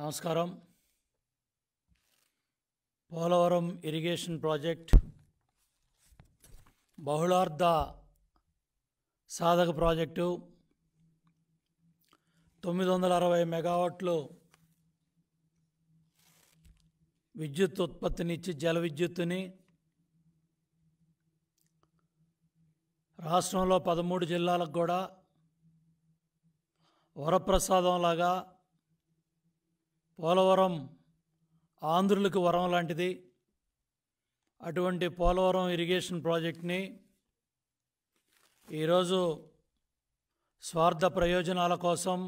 నమస్కారం Polavaram irrigation project బహుళార్థ సాధక project తొమ్మిది వందల అరవై మెగావాట్లు విద్యుత్ ఉత్పత్తినిచ్చి జల విద్యుత్తుని రాష్ట్రంలో పదమూడు జిల్లాలకు కూడా వరప్రసాదంలాగా పోలవరం ఆంధ్రులకు వరం లాంటిది అటువంటి పోలవరం ఇరిగేషన్ ప్రాజెక్ట్ని ఈరోజు స్వార్థ ప్రయోజనాల కోసం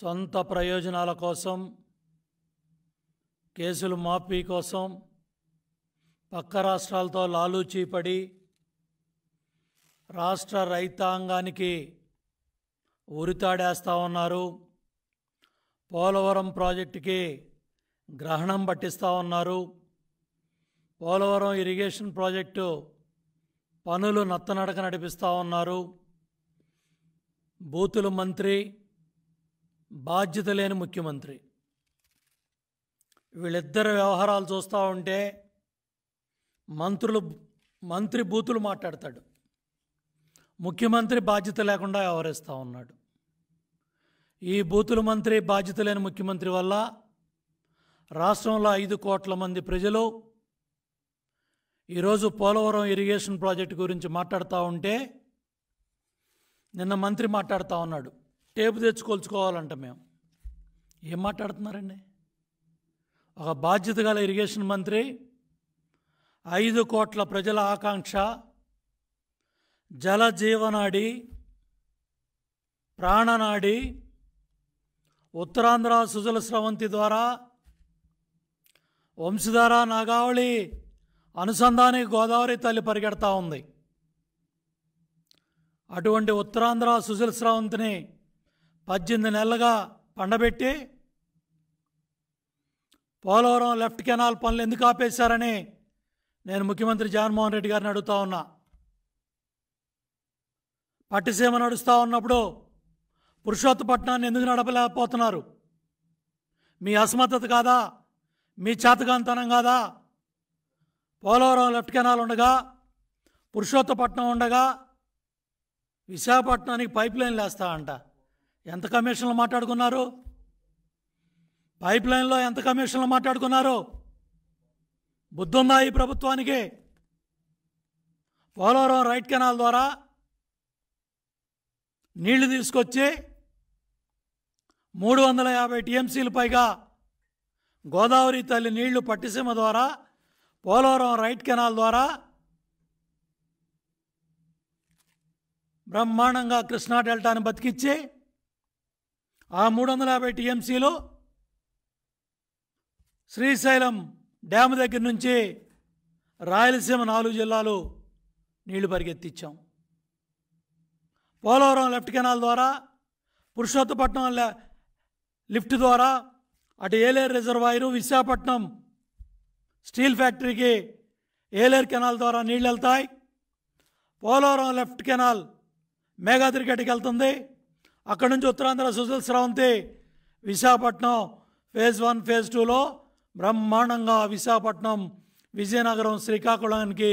సొంత ప్రయోజనాల కోసం కేసులు మాఫీ కోసం పక్క రాష్ట్రాలతో లాలూచీ రాష్ట్ర రైతాంగానికి ఉరితాడేస్తా ఉన్నారు పోలవరం ప్రాజెక్టుకి గ్రహణం పట్టిస్తూ ఉన్నారు పోలవరం ఇరిగేషన్ ప్రాజెక్టు పనులు నత్తనడక నడిపిస్తూ ఉన్నారు బూతుల మంత్రి బాధ్యత లేని ముఖ్యమంత్రి వీళ్ళిద్దరు వ్యవహారాలు చూస్తూ ఉంటే మంత్రులు మంత్రి బూతులు మాట్లాడతాడు ముఖ్యమంత్రి బాధ్యత లేకుండా వ్యవహరిస్తూ ఉన్నాడు ఈ బూతుల మంత్రి బాధ్యత లేని ముఖ్యమంత్రి వల్ల రాష్ట్రంలో ఐదు కోట్ల మంది ప్రజలు ఈరోజు పోలవరం ఇరిగేషన్ ప్రాజెక్టు గురించి మాట్లాడుతూ ఉంటే నిన్న మంత్రి మాట్లాడుతూ ఉన్నాడు టేపు తెచ్చుకోల్చుకోవాలంట మేము ఏం మాట్లాడుతున్నారండి ఒక బాధ్యత గల ఇరిగేషన్ మంత్రి ఐదు కోట్ల ప్రజల ఆకాంక్ష జల జీవనాడి ప్రాణనాడి ఉత్తరాంధ్ర సుజల స్రవంతి ద్వారా వంశధార నాగావళి అనుసంధాని గోదావరి తల్లి పరిగెడతా ఉంది అటువంటి ఉత్తరాంధ్ర సుజల స్రవంతిని పద్దెనిమిది నెలలుగా పండబెట్టి పోలవరం లెఫ్ట్ కెనాల్ పనులు ఎందుకు ఆపేశారని నేను ముఖ్యమంత్రి జగన్మోహన్ రెడ్డి గారిని అడుగుతా ఉన్నా పట్టిసీమ నడుస్తూ ఉన్నప్పుడు పురుషోత్తపట్నాన్ని ఎందుకు నడపలేకపోతున్నారు మీ అస్మర్థత కాదా మీ చేతగాంతనం కాదా పోలవరం లెఫ్ట్ కెనాల్ ఉండగా పురుషోత్తపట్నం ఉండగా విశాఖపట్నానికి పైప్ లైన్ లేస్తా అంట ఎంత కమిషన్లు మాట్లాడుకున్నారు పైప్ లైన్లో ఎంత కమిషన్లు మాట్లాడుకున్నారు బుద్ధున్నాయి ఈ ప్రభుత్వానికి పోలవరం రైట్ కెనాల్ ద్వారా నీళ్లు తీసుకొచ్చి మూడు వందల యాభై టీఎంసీలు పైగా గోదావరి తల్లి నీళ్లు పట్టిసీమ ద్వారా పోలవరం రైట్ కెనాల్ ద్వారా బ్రహ్మాండంగా కృష్ణా డెల్టాను బతికిచ్చి ఆ మూడు వందల యాభై టీఎంసీలో శ్రీశైలం డ్యామ్ దగ్గర నుంచి రాయలసీమ నాలుగు జిల్లాలు నీళ్లు పరిగెత్తించాం పోలవరం లెఫ్ట్ కెనాల్ ద్వారా పురుషోత్తపట్నం లిఫ్ట్ ద్వారా అటు ఏలేర్ రిజర్వాయరు విశాఖపట్నం స్టీల్ ఫ్యాక్టరీకి ఏలేర్ కెనాల్ ద్వారా నీళ్ళు వెళ్తాయి పోలవరం లెఫ్ట్ కెనాల్ మేఘాద్రిగడ్డకి వెళ్తుంది అక్కడి నుంచి Uttarandhra Sujala Sravanthi Visakhapatnam phase one phase టూలో బ్రహ్మాండంగా విశాఖపట్నం విజయనగరం శ్రీకాకుళానికి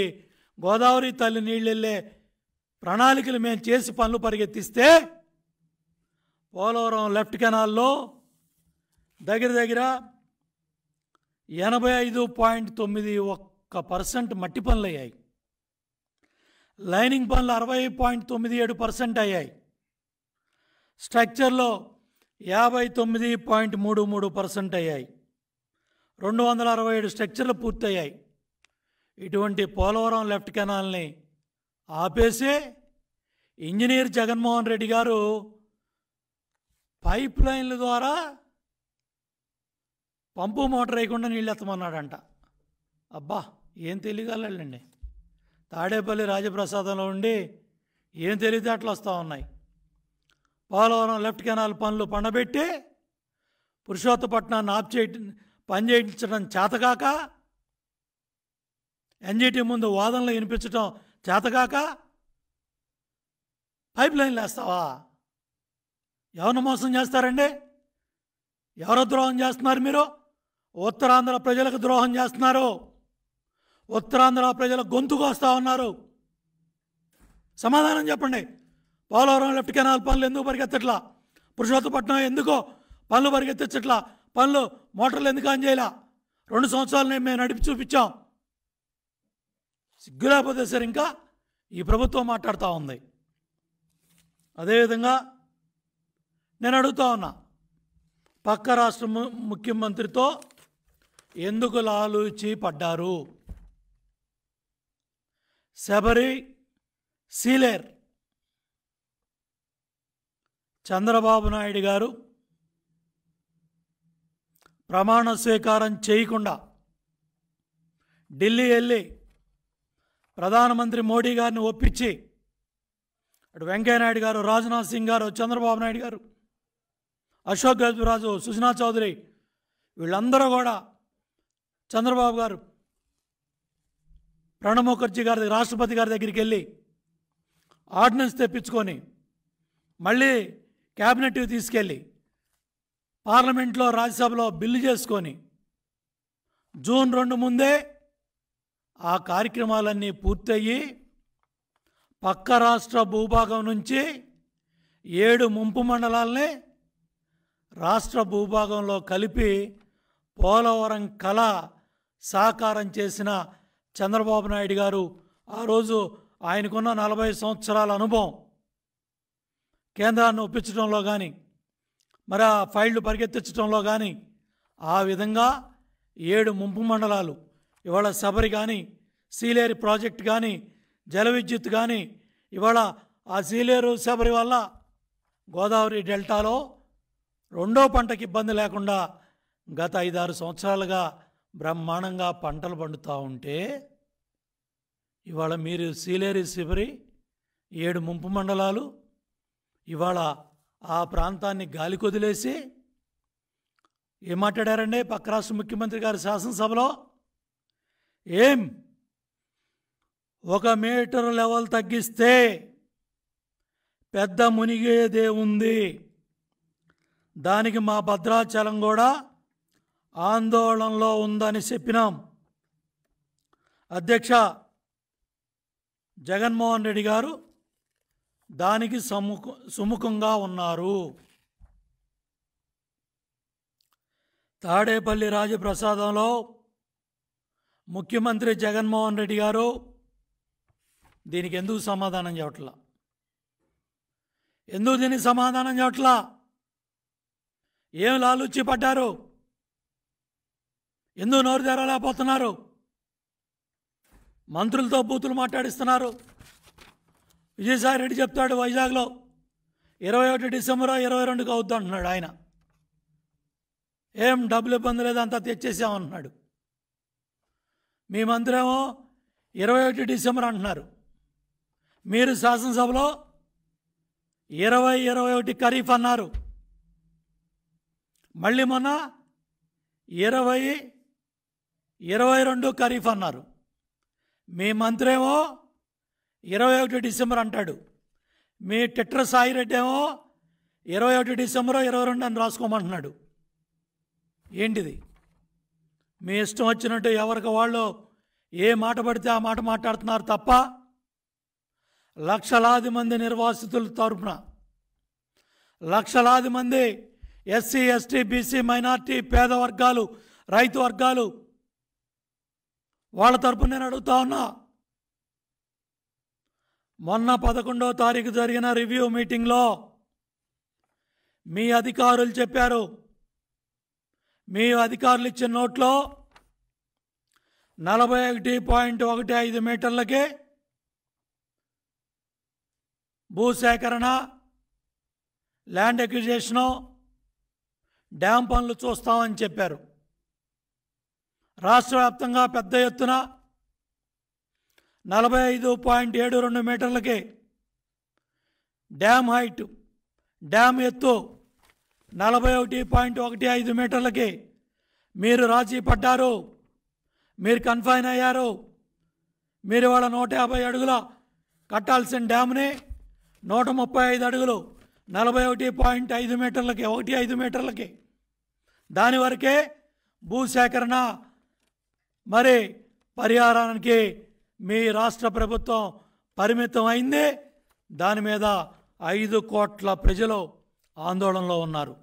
గోదావరి తల్లి నీళ్ళు వెళ్ళే ప్రణాళికలు మేము చేసి పనులు పరిగెత్తిస్తే పోలవరం లెఫ్ట్ కెనాల్లో దగ్గర దగ్గర ఎనభై ఐదు పాయింట్ తొమ్మిది ఒక్క పర్సెంట్ మట్టి పనులు అయ్యాయి లైనింగ్ పనులు అరవై పాయింట్ తొమ్మిది ఏడు పర్సెంట్ అయ్యాయి స్ట్రక్చర్లో యాభై తొమ్మిది పాయింట్ మూడు మూడు పర్సెంట్ అయ్యాయి రెండు వందల అరవై ఏడు స్ట్రక్చర్లు పూర్తయ్యాయి ఇటువంటి పోలవరం లెఫ్ట్ కెనాల్ని ఆపేసే ఇంజనీర్ జగన్మోహన్ రెడ్డి గారు పైప్ లైన్ల ద్వారా పంపు మోటార్ వేయకుండా నీళ్ళు ఎత్తమన్నాడంట అబ్బా ఏం తెలియగలండి తాడేపల్లి రాజప్రసాదంలో ఉండి ఏం తెలియదు అట్లా వస్తూ ఉన్నాయి పోలవరం లెఫ్ట్ కెనాల్ పనులు పండబెట్టి పురుషోత్తపట్నాన్ని ఆప్ చేయ పని చేయించడం చేతకాక ఎన్జిటి ముందు వాదనలు వినిపించడం చేతకాక పైప్ లైన్లు వేస్తావా ఎవరిని మోసం చేస్తారండి ఎవరు ద్రోహం చేస్తున్నారు మీరు ఉత్తరాంధ్ర ప్రజలకు ద్రోహం చేస్తున్నారు ఉత్తరాంధ్ర ప్రజల గొంతుకు వస్తూ ఉన్నారు సమాధానం చెప్పండి పోలవరం లెఫ్ట్ కెనాల్ పనులు ఎందుకు పరిగెత్తట్లా పురుషోత్తపట్నం ఎందుకో పనులు పరిగెత్తించట్లా పనులు మోటార్లు ఎందుకు ఆన్ రెండు సంవత్సరాలు మేము నడిపి చూపించాం సిగ్గు లేకపోతే సార్ ఇంకా ఈ ప్రభుత్వం మాట్లాడుతూ ఉంది అదేవిధంగా నేను అడుగుతా ఉన్నా పక్క రాష్ట్ర ముఖ్యమంత్రితో ఎందుకు లాలూచి పడ్డారు శబరి సీలేర్ చంద్రబాబు నాయుడు గారు ప్రమాణ స్వీకారం చేయకుండా ఢిల్లీ వెళ్ళి ప్రధానమంత్రి మోడీ గారిని ఒప్పించి అటు వెంకయ్యనాయుడు గారు రాజ్నాథ్ సింగ్ గారు చంద్రబాబు నాయుడు గారు అశోక్ గజరాజు సుజనా చౌదరి వీళ్ళందరూ కూడా చంద్రబాబు గారు ప్రణబ్ ముఖర్జీ గారి రాష్ట్రపతి గారి దగ్గరికి వెళ్ళి ఆర్డినెన్స్ తెప్పించుకొని మళ్ళీ క్యాబినెట్కి తీసుకెళ్ళి పార్లమెంట్లో రాజ్యసభలో బిల్లు చేసుకొని జూన్ రెండు ముందే ఆ కార్యక్రమాలన్నీ పూర్తయ్యి పక్క రాష్ట్ర భూభాగం నుంచి ఏడు ముంపు మండలాల్ని రాష్ట్ర భూభాగంలో కలిపి పోలవరం కళ సహకారం చేసిన చంద్రబాబు నాయుడు గారు ఆ రోజు ఆయనకున్న నలభై సంవత్సరాల అనుభవం కేంద్రాన్ని ఒప్పించడంలో కానీ మరి ఆ ఫైళ్లు పరిగెత్తించడంలో కానీ ఆ విధంగా ఏడు ముంపు మండలాలు ఇవాళ శబరి కానీ సీలేరు ప్రాజెక్ట్ కానీ జల విద్యుత్ కానీ ఇవాళ ఆ సీలేరు శబరి వల్ల గోదావరి డెల్టాలో రెండో పంటకి ఇబ్బంది లేకుండా గత ఐదారు సంవత్సరాలుగా బ్రహ్మాండంగా పంటలు పండుతూ ఉంటే ఇవాళ మీరు సీలేరి శిబిరి ఏడు ముంపు మండలాలు ఇవాళ ఆ ప్రాంతాన్ని గాలి కొదిలేసి ఏం మాట్లాడారండి పక్క రాష్ట్ర ముఖ్యమంత్రి గారి శాసనసభలో ఏం ఒక మీటర్ లెవెల్ తగ్గిస్తే పెద్ద మునిగేదే ఉంది దానికి మా భద్రాచలం కూడా ఆందోళనలో ఉందని చెప్పినాం అధ్యక్ష జగన్మోహన్ రెడ్డి గారు దానికి సముఖ సుముఖంగా ఉన్నారు తాడేపల్లి రాజప్రసాదంలో ముఖ్యమంత్రి జగన్మోహన్ రెడ్డి గారు దీనికి ఎందుకు సమాధానం చెప్పట్లా ఎందుకు దీనికి సమాధానం చేయట్లా ఏం లాలుచ్చి పడ్డారు ఎందుకు నోరు తేరలేకపోతున్నారు మంత్రులతో బూతులు మాట్లాడిస్తున్నారు విజయసాయి రెడ్డి చెప్తాడు వైజాగ్లో ఇరవై ఒకటి డిసెంబర్ ఇరవై రెండుకి అవుద్దాం అంటున్నాడు ఆయన ఏం డబ్బులు ఇబ్బంది లేదు అంతా తెచ్చేసామంటున్నాడు మీ మంత్రేమో ఇరవై ఒకటి డిసెంబర్ అంటున్నారు మీరు శాసనసభలో ఇరవై ఇరవై ఒకటి ఖరీఫ్ అన్నారు మళ్ళీ మొన్న ఇరవై ఇరవై రెండు ఖరీఫ్ అన్నారు మీ మంత్రేమో ఇరవై ఒకటి డిసెంబర్ అంటాడు మీ టెట్ర సాయి రెడ్డి ఏమో ఇరవై ఒకటి డిసెంబర్ ఇరవై రెండు అని రాసుకోమంటున్నాడు ఏంటిది మీ ఇష్టం వచ్చినట్టు ఎవరికి వాళ్ళు ఏ మాట పడితే ఆ మాట మాట్లాడుతున్నారు తప్ప లక్షలాది మంది నిర్వాసితుల తరపున లక్షలాది మంది ఎస్సీ ఎస్టీ బీసీ మైనార్టీ పేద వర్గాలు రైతు వర్గాలు వాళ్ళ తరపున నేను అడుగుతా ఉన్నా మొన్న పదకొండవ తారీఖు జరిగిన రివ్యూ మీటింగ్లో మీ అధికారులు చెప్పారు మీ అధికారులు ఇచ్చిన నోట్లో నలభై ఒకటి పాయింట్ ఒకటి ఐదు మీటర్లకే భూసేకరణ ల్యాండ్ ఎక్విజేషను డ్యామ్ పనులు చూస్తామని చెప్పారు రాష్ట్ర వ్యాప్తంగా పెద్ద ఎత్తున నలభై ఐదు పాయింట్ ఏడు రెండు మీటర్లకి డ్యామ్ హైట్ డ్యామ్ ఎత్తు నలభై ఒకటి పాయింట్ ఒకటి ఐదు మీటర్లకి మీరు రాజీ పడ్డారు మీరు కన్ఫైన్ అయ్యారు మీరు వాళ్ళ నూట యాభై అడుగుల కట్టాల్సిన డ్యామ్ని నూట ముప్పై ఐదు అడుగులు నలభై ఒకటి పాయింట్ ఐదు మీటర్లకి ఒకటి ఐదు మీటర్లకి దాని వరకే భూసేకరణ మరి పరిహారానికి మీ రాష్ట్ర ప్రభుత్వం పరిమితం అయింది దాని మీద ఐదు కోట్ల ప్రజలు ఆందోళనలో ఉన్నారు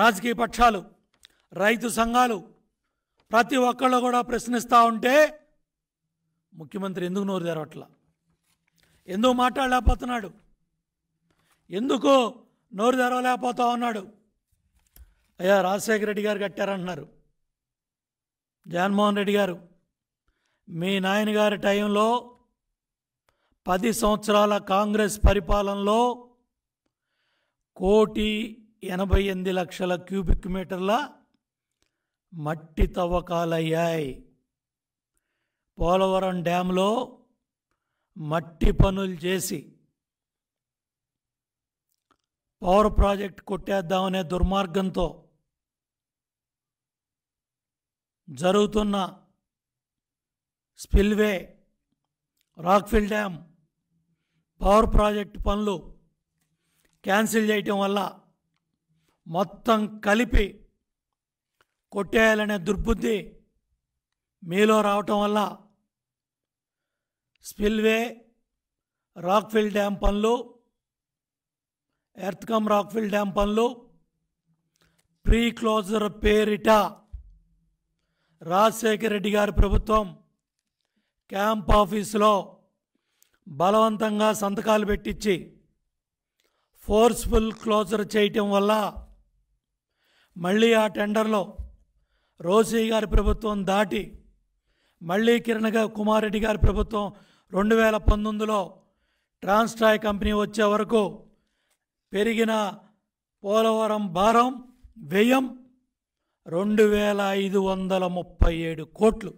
రాజకీయ పక్షాలు రైతు సంఘాలు ప్రతి ఒక్కళ్ళు కూడా ప్రశ్నిస్తూ ఉంటే ముఖ్యమంత్రి ఎందుకు నోరు తెరవట్లా ఎందుకు మాట్లాడలేకపోతున్నాడు ఎందుకు నోరు తెరవలేకపోతా ఉన్నాడు అయ్యా రాజశేఖర రెడ్డి గారు కట్టారంటున్నారు జగన్మోహన్ రెడ్డి గారు మీ నాయనగారి టైంలో పది సంవత్సరాల కాంగ్రెస్ పరిపాలనలో కోటి ఎనభై ఎనిమిది లక్షల క్యూబిక్ మీటర్ల మట్టి తవ్వకాలయ్యాయి పోలవరం డ్యాంలో మట్టి పనులు చేసి పవర్ ప్రాజెక్ట్ కొట్టేద్దామనే దుర్మార్గంతో జరుగుతున్న spillway rockfill dam power project పనులు క్యాన్సిల్ చేయటం వల్ల మొత్తం కలిపి కొట్టేయాలనే దుర్బుద్ధి మీలో రావటం వల్ల స్పిల్వే రాక్ఫిల్ డ్యామ్ పనులు ఎర్త్కమ్ రాక్ఫిల్ డ్యామ్ పనులు ప్రీ క్లోజర్ పేరిట రాజశేఖర రెడ్డి గారి ప్రభుత్వం క్యాంప్ ఆఫీసులో బలవంతంగా సంతకాలు పెట్టించి ఫోర్స్ఫుల్ క్లోజర్ చేయటం వల్ల మళ్ళీ ఆ టెండర్లో రోసీ గారి ప్రభుత్వం దాటి మళ్ళీ కిరణ్ కుమార్ రెడ్డి గారి ప్రభుత్వం రెండు వేల పంతొమ్మిదిలో ట్రాన్స్ట్రాయ్ కంపెనీ వచ్చే వరకు పెరిగిన పోలవరం భారం వ్యయం రెండు వేల ఐదు వందల ముప్పై ఏడు కోట్లు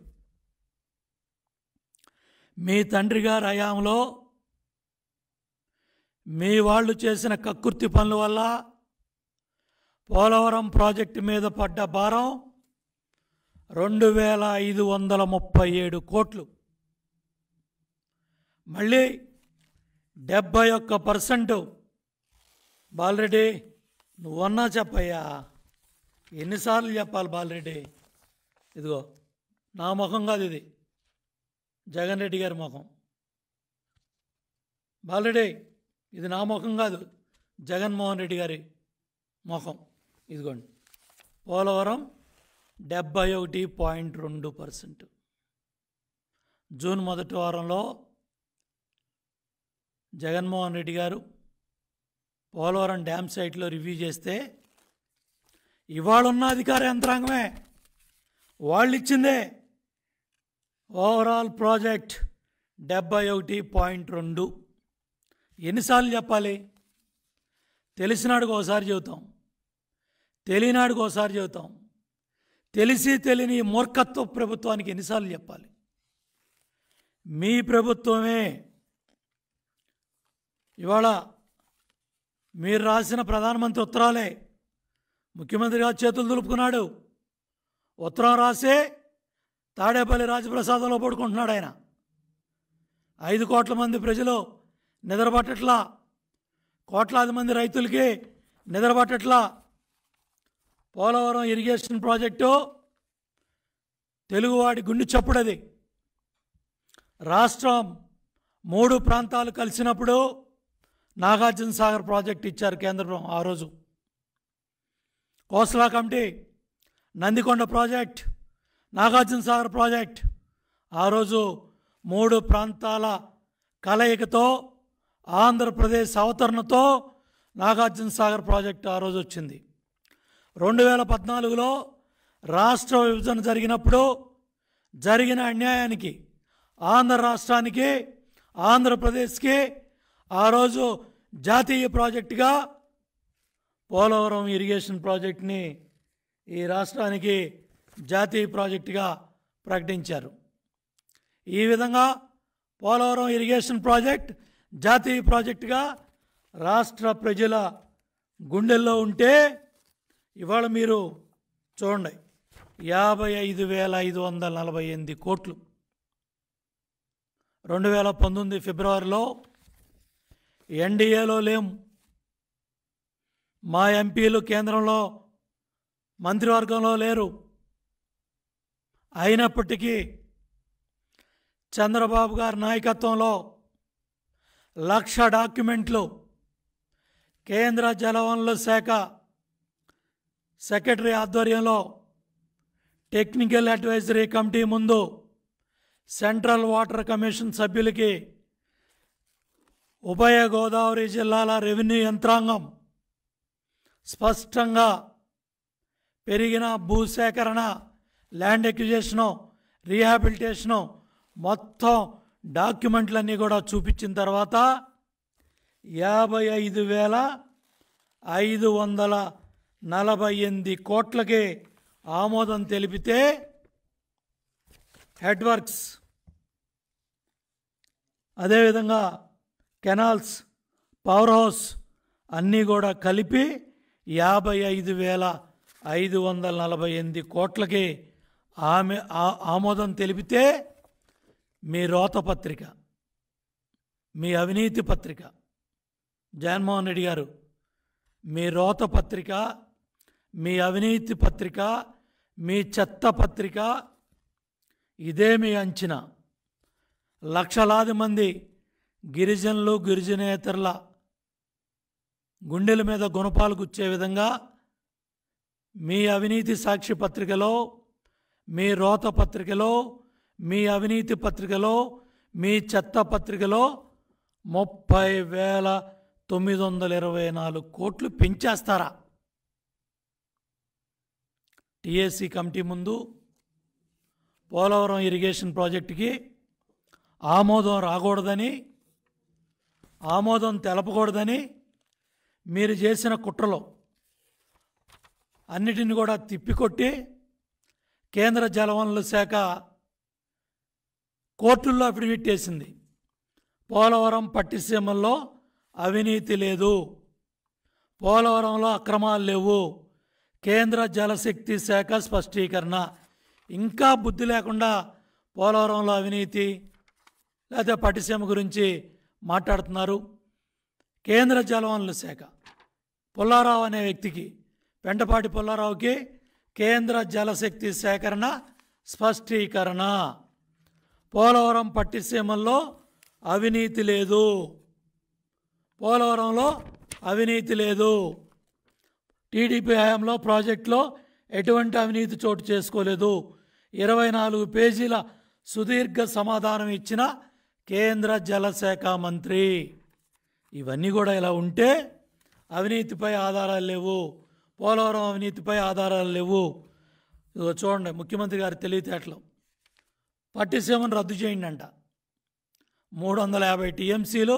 మీ తండ్రి గారు అయాంలో మీ వాళ్ళు చేసిన కక్కుర్తి పనుల వల్ల పోలవరం ప్రాజెక్టు మీద పడ్డ భారం రెండు వేల ఐదు వందల ముప్పై ఏడు కోట్లు మళ్ళీ డెబ్బై ఒక్క పర్సెంట్ బాలరెడ్డి నువ్వన్నా చెప్పయ్యా ఎన్నిసార్లు చెప్పాలి బాలరెడ్డి ఇదిగో నా ముఖం కాదు ఇది జగన్ రెడ్డి గారి ముఖం బాలరెడ్డి ఇది నా ముఖం కాదు జగన్మోహన్ రెడ్డి గారి ముఖం ఇదిగోండి పోలవరం డెబ్బై ఒకటి పాయింట్ రెండు పర్సెంట్ జూన్ మొదటి వారంలో జగన్మోహన్ రెడ్డి గారు పోలవరం డ్యామ్ సైట్లో రివ్యూ చేస్తే ఇవాళున్న అధికార యంత్రాంగమే వాళ్ళు ఇచ్చిందే ఓవరాల్ ప్రాజెక్ట్ డెబ్బై ఒకటి పాయింట్ రెండు ఎన్నిసార్లు చెప్పాలి తెలిసినాడుకు ఒకసారి చెబుతాం తెలియనాడుకు ఒకసారి చెబుతాం తెలిసి తెలియని మూర్ఖత్వ ప్రభుత్వానికి ఎన్నిసార్లు చెప్పాలి మీ ప్రభుత్వమే ఇవాళ మీరు రాసిన ప్రధానమంత్రి ఉత్తరాలే ముఖ్యమంత్రిగా చేతులు దులుపుకున్నాడు ఉత్తరం రాసే తాడేపల్లి రాజప్రసాదంలో పడుకుంటున్నాడు ఆయన ఐదు కోట్ల మంది ప్రజలు నిద్రపట్టట్లా కోట్లాది మంది రైతులకి నిద్రపట్టట్లా పోలవరం ఇరిగేషన్ ప్రాజెక్టు తెలుగువాడి గుండె చప్పుడది రాష్ట్రం మూడు ప్రాంతాలు కలిసినప్పుడు నాగార్జునసాగర్ ప్రాజెక్ట్ ఇచ్చారు కేంద్రం ఆ రోజు Khosla committee Nandikonda project Nagarjuna Sagar project ఆ రోజు మూడు ప్రాంతాల కలయికతో ఆంధ్రప్రదేశ్ అవతరణతో నాగార్జున సాగర్ ప్రాజెక్ట్ ఆ రోజు వచ్చింది రెండు వేల పద్నాలుగులో రాష్ట్ర విభజన జరిగినప్పుడు జరిగిన అన్యాయానికి ఆంధ్ర రాష్ట్రానికి ఆంధ్రప్రదేశ్కి ఆ రోజు జాతీయ ప్రాజెక్టుగా పోలవరం ఇరిగేషన్ ప్రాజెక్ట్ని ఈ రాష్ట్రానికి జాతీయ ప్రాజెక్టుగా ప్రకటించారు ఈ విధంగా పోలవరం ఇరిగేషన్ ప్రాజెక్ట్ జాతీయ ప్రాజెక్టుగా రాష్ట్ర ప్రజల గుండెల్లో ఉంటే ఇవాళ మీరు చూడండి యాభై ఐదు వేల ఐదు వందల నలభై ఎనిమిది కోట్లు రెండు వేల పంతొమ్మిది ఫిబ్రవరిలో ఎన్డీఏలో లేము మా ఎంపీలు కేంద్రంలో మంత్రివర్గంలో లేరు అయినప్పటికీ చంద్రబాబు గారి నాయకత్వంలో లక్ష డాక్యుమెంట్లు కేంద్ర జలవనరుల శాఖ సెక్రటరీ ఆధ్వర్యంలో టెక్నికల్ అడ్వైజరీ కమిటీ ముందు సెంట్రల్ వాటర్ కమిషన్ సభ్యులకి ఉభయ గోదావరి జిల్లాల రెవెన్యూ యంత్రాంగం స్పష్టంగా పెరిగిన భూసేకరణ ల్యాండ్ ఎక్విజేషను రీహాబిలిటేషను మొత్తం డాక్యుమెంట్లన్నీ కూడా చూపించిన తర్వాత యాభై ఐదు వేల ఐదు వందల నలభై ఎనిమిది కోట్లకి ఆమోదం తెలిపితే హెడ్వర్క్స్ అదేవిధంగా కెనాల్స్ పవర్ హౌస్ అన్నీ కూడా కలిపి యాభై ఐదు వేల ఐదు వందల నలభై ఎనిమిది కోట్లకి ఆమె ఆమోదం తెలిపితే మీ రోత పత్రిక మీ అవినీతి పత్రిక జగన్మోహన్ రెడ్డి గారు మీ రోత పత్రిక మీ అవినీతి పత్రిక మీ చెత్త పత్రిక ఇదే మీ అంచనా లక్షలాది మంది గిరిజనులు గిరిజనేతరుల గుండెల మీద గుణపాలు గుచ్చే విధంగా మీ అవినీతి సాక్షి పత్రికలో మీ రోత పత్రికలో మీ అవినీతి పత్రికలో మీ చెత్త పత్రికలో ముప్పై వేల తొమ్మిది వందల ఇరవై నాలుగు కోట్లు పెంచేస్తారా టిఎస్సి కమిటీ ముందు పోలవరం ఇరిగేషన్ ప్రాజెక్టుకి ఆమోదం రాకూడదని ఆమోదం తెలపకూడదని మీరు చేసిన కుట్రలో అన్నిటిని కూడా తిప్పికొట్టి కేంద్ర జలవనరుల శాఖ కోర్టుల్లో అఫిడవిట్ వేసింది పోలవరం పట్టిసీమల్లో అవినీతి లేదు పోలవరంలో అక్రమాలు లేవు కేంద్ర జలశక్తి శాఖ స్పష్టీకరణ ఇంకా బుద్ధి లేకుండా పోలవరంలో అవినీతి లేకపోతే పట్టిసీమ గురించి మాట్లాడుతున్నారు కేంద్ర జలవనరుల శాఖ పుల్లారావు అనే వ్యక్తికి వెంటపాటి పుల్లారావుకి కేంద్ర జలశక్తి సేకరణ స్పష్టీకరణ పోలవరం పట్టిసీమల్లో అవినీతి లేదు పోలవరంలో అవినీతి లేదు టీడీపీ హయాంలో ప్రాజెక్టులో ఎటువంటి అవినీతి చోటు చేసుకోలేదు ఇరవై నాలుగు పేజీల సుదీర్ఘ సమాధానం ఇచ్చిన కేంద్ర జలశాఖ మంత్రి ఇవన్నీ కూడా ఇలా ఉంటే అవినీతిపై ఆధారాలు లేవు పోలవరం అవినీతిపై ఆధారాలు లేవు చూడండి ముఖ్యమంత్రి గారి తెలివితేటలు పట్టిసీమను రద్దు చేయండి అంట మూడు వందల యాభై టీఎంసీలు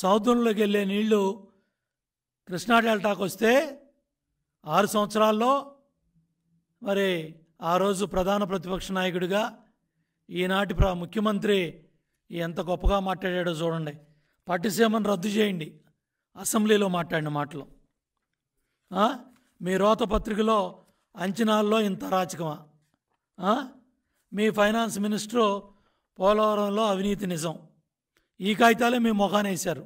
సౌదంలోకి వెళ్ళే నీళ్లు కృష్ణా డెల్టాకు వస్తే ఆరు సంవత్సరాల్లో మరి ఆ రోజు ప్రధాన ప్రతిపక్ష నాయకుడిగా ఈనాటి ప్ర ముఖ్యమంత్రి ఎంత గొప్పగా మాట్లాడాడో చూడండి పట్టిసీమను రద్దు చేయండి అసెంబ్లీలో మాట్లాడిన మాటలు మీ రోత పత్రికలో అంచనాల్లో ఇంత రాచకమా మీ ఫైనాన్స్ మినిస్టరు పోలవరంలో అవినీతి నిజం ఈ కాగితాలే మీ ముఖాన్ని వేశారు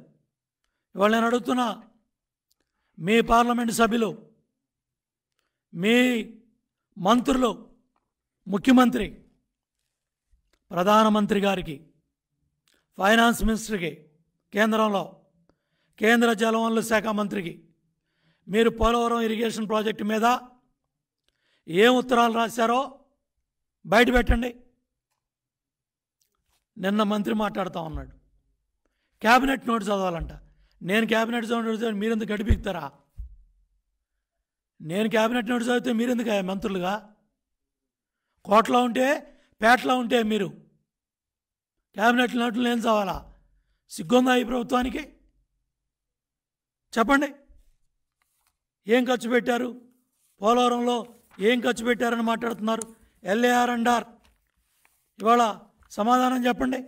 ఇవాళ నేను అడుగుతున్నా మీ పార్లమెంటు సభ్యులు మీ మంత్రులు ముఖ్యమంత్రి ప్రధానమంత్రి గారికి ఫైనాన్స్ మినిస్టర్కి కేంద్రంలో కేంద్ర జలవనరుల శాఖ మంత్రికి మీరు పోలవరం ఇరిగేషన్ ప్రాజెక్టు మీద ఏం ఉత్తరాలు రాశారో బయట పెట్టండి నిన్న మంత్రి మాట్లాడుతూ ఉన్నాడు క్యాబినెట్ నోట్ చదవాలంట నేను క్యాబినెట్ మీరు మీరెందుకు గడిపిస్తారా నేను క్యాబినెట్ నోట్ చదివితే మీరెందుకు మంత్రులుగా కోట్లో ఉంటే పేటలో ఉంటే మీరు క్యాబినెట్ నోట్లు నేను చదవాలా సిగ్గుందా ఈ ప్రభుత్వానికి చెప్పండి ఏం ఖర్చు పెట్టారు పోలవరంలో ఏం ఖర్చు పెట్టారని మాట్లాడుతున్నారు ఎల్ఏఆర్ అండార్ ఇవాళ సమాధానం చెప్పండి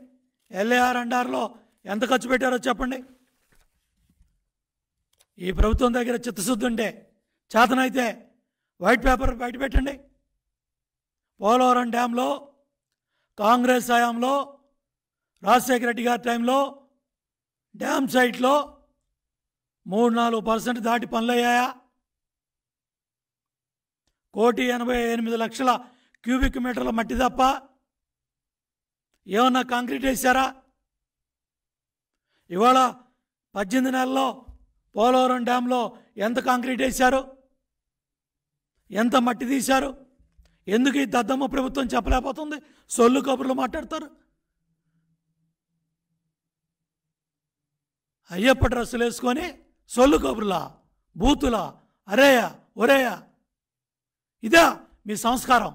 ఎల్ఏఆర్ అండార్లో ఎంత ఖర్చు పెట్టారో చెప్పండి ఈ ప్రభుత్వం దగ్గర చిత్తశుద్ధి ఉంటే చేతనైతే వైట్ పేపర్ బయట పెట్టండి పోలవరం డ్యాంలో కాంగ్రెస్ హయాంలో రాజశేఖర రెడ్డి గారి టైంలో డ్యామ్ సైట్లో మూడు నాలుగు పర్సెంట్ దాటి పనులయ్యాయా కోటి ఎనభై ఎనిమిది లక్షల క్యూబిక్ మీటర్ల మట్టి తప్ప ఏమన్నా కాంక్రీట్ వేశారా ఇవాళ పద్దెనిమిది నెలల్లో పోలవరం డ్యాంలో ఎంత కాంక్రీట్ వేశారు ఎంత మట్టి తీశారు ఎందుకు ఈ దద్దమ్మ ప్రభుత్వం చెప్పలేకపోతుంది సొల్లు కబుర్లు మాట్లాడతారు అయ్యప్ప డ్రెస్సులు వేసుకొని సొల్లు కబుర్లా బూతులా అరేయ ఒరేయ ఇదా మీ సంస్కారం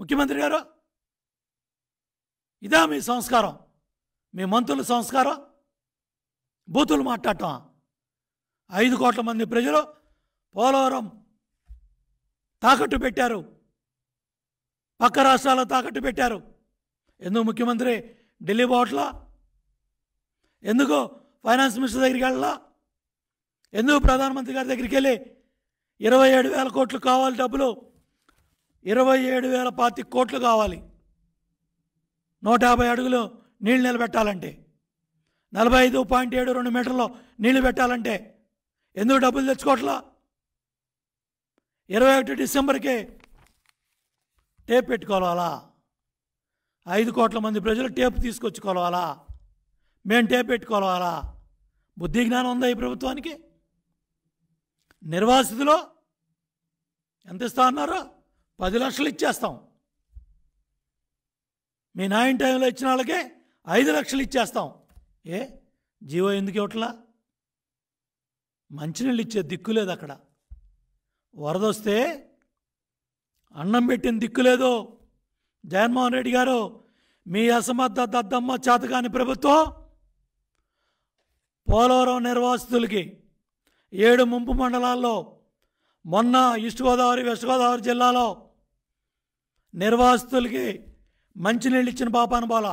ముఖ్యమంత్రి గారు ఇదా మీ సంస్కారం మీ మంత్రుల సంస్కారం బూతులు మాట్లాడటం ఐదు కోట్ల మంది ప్రజలు పోలవరం తాకట్టు పెట్టారు పక్క రాష్ట్రాల తాకట్టు పెట్టారు ఎందుకు ముఖ్యమంత్రి ఢిల్లీ పోవట్లా ఎందుకు ఫైనాన్స్ మినిస్టర్ దగ్గరికి వెళ్ళా ఎందుకు ప్రధానమంత్రి గారి దగ్గరికి వెళ్ళి ఇరవై ఏడు వేల కోట్లు కావాలి డబ్బులు ఇరవై ఏడు వేల పాతి కోట్లు కావాలి నూట యాభై అడుగులు నీళ్ళు నిలబెట్టాలంటే నలభై ఐదు పాయింట్ ఏడు రెండు మీటర్లు నీళ్లు పెట్టాలంటే ఎందుకు డబ్బులు తెచ్చుకోవట్లా ఇరవై ఒకటి డిసెంబర్కి టేప్ పెట్టుకోవాలా ఐదు కోట్ల మంది ప్రజలు టేప్ తీసుకొచ్చుకోవాలా మేము టేప్ పెట్టుకోవాలా బుద్ధి జ్ఞానం ఉందా ఈ ప్రభుత్వానికి నిర్వాసితులో ఎంత ఇస్తా ఉన్నారు పది లక్షలు ఇచ్చేస్తాం మీ నాయన్ టైంలో ఇచ్చిన వాళ్ళకే ఐదు లక్షలు ఇచ్చేస్తాం ఏ జీవో ఎందుకు ఇవ్వట్లా మంచినీళ్ళు ఇచ్చే దిక్కు లేదు అక్కడ వరదొస్తే అన్నం పెట్టిన దిక్కు లేదు జగన్మోహన్ రెడ్డి గారు మీ అసమర్థ దద్దమ్మ చేతకాని ప్రభుత్వం పోలవరం నిర్వాసితులకి ఏడు ముంపు మండలాల్లో మొన్న ఈస్ట్ గోదావరి వెస్ట్ గోదావరి జిల్లాలో నిర్వాసితులకి మంచినీళ్ళు ఇచ్చిన పాపాను బాల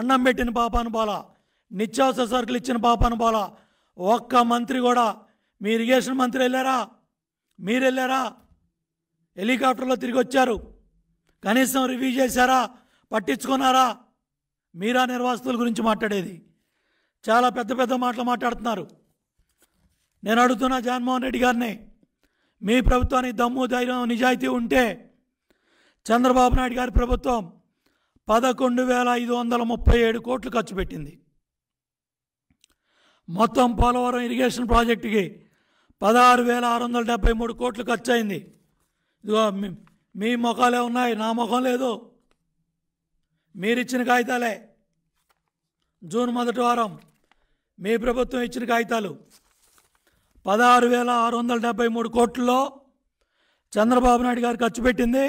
అన్నం పెట్టిన పాపాను బాల నిత్యావసర సరుకులు ఇచ్చిన పాపాను బాల ఒక్క మంత్రి కూడా మీ ఇరిగేషన్ మంత్రి వెళ్ళారా మీరు వెళ్ళారా హెలికాప్టర్లో తిరిగి వచ్చారు కనీసం రివ్యూ చేశారా పట్టించుకున్నారా మీరా నిర్వాసితుల గురించి మాట్లాడేది చాలా పెద్ద పెద్ద మాటలు మాట్లాడుతున్నారు నేను అడుగుతున్న జగన్మోహన్ రెడ్డి గారిని మీ ప్రభుత్వానికి దమ్ము ధైర్యం నిజాయితీ ఉంటే చంద్రబాబు నాయుడు గారి ప్రభుత్వం పదకొండు వేల ఐదు వందల ముప్పై ఏడు కోట్లు ఖర్చు పెట్టింది మొత్తం పోలవరం ఇరిగేషన్ ప్రాజెక్టుకి పదహారు వేల ఆరు వందల డెబ్బై మూడు కోట్లు ఖర్చు అయింది ఇదిగో మీ ముఖాలే ఉన్నాయి నా ముఖం లేదు మీరిచ్చిన కాగితాలే జూన్ మొదటి వారం మీ ప్రభుత్వం ఇచ్చిన కాగితాలు పదహారు వేల ఆరు వందల డెబ్బై మూడు కోట్లలో చంద్రబాబు నాయుడు గారు ఖర్చు పెట్టింది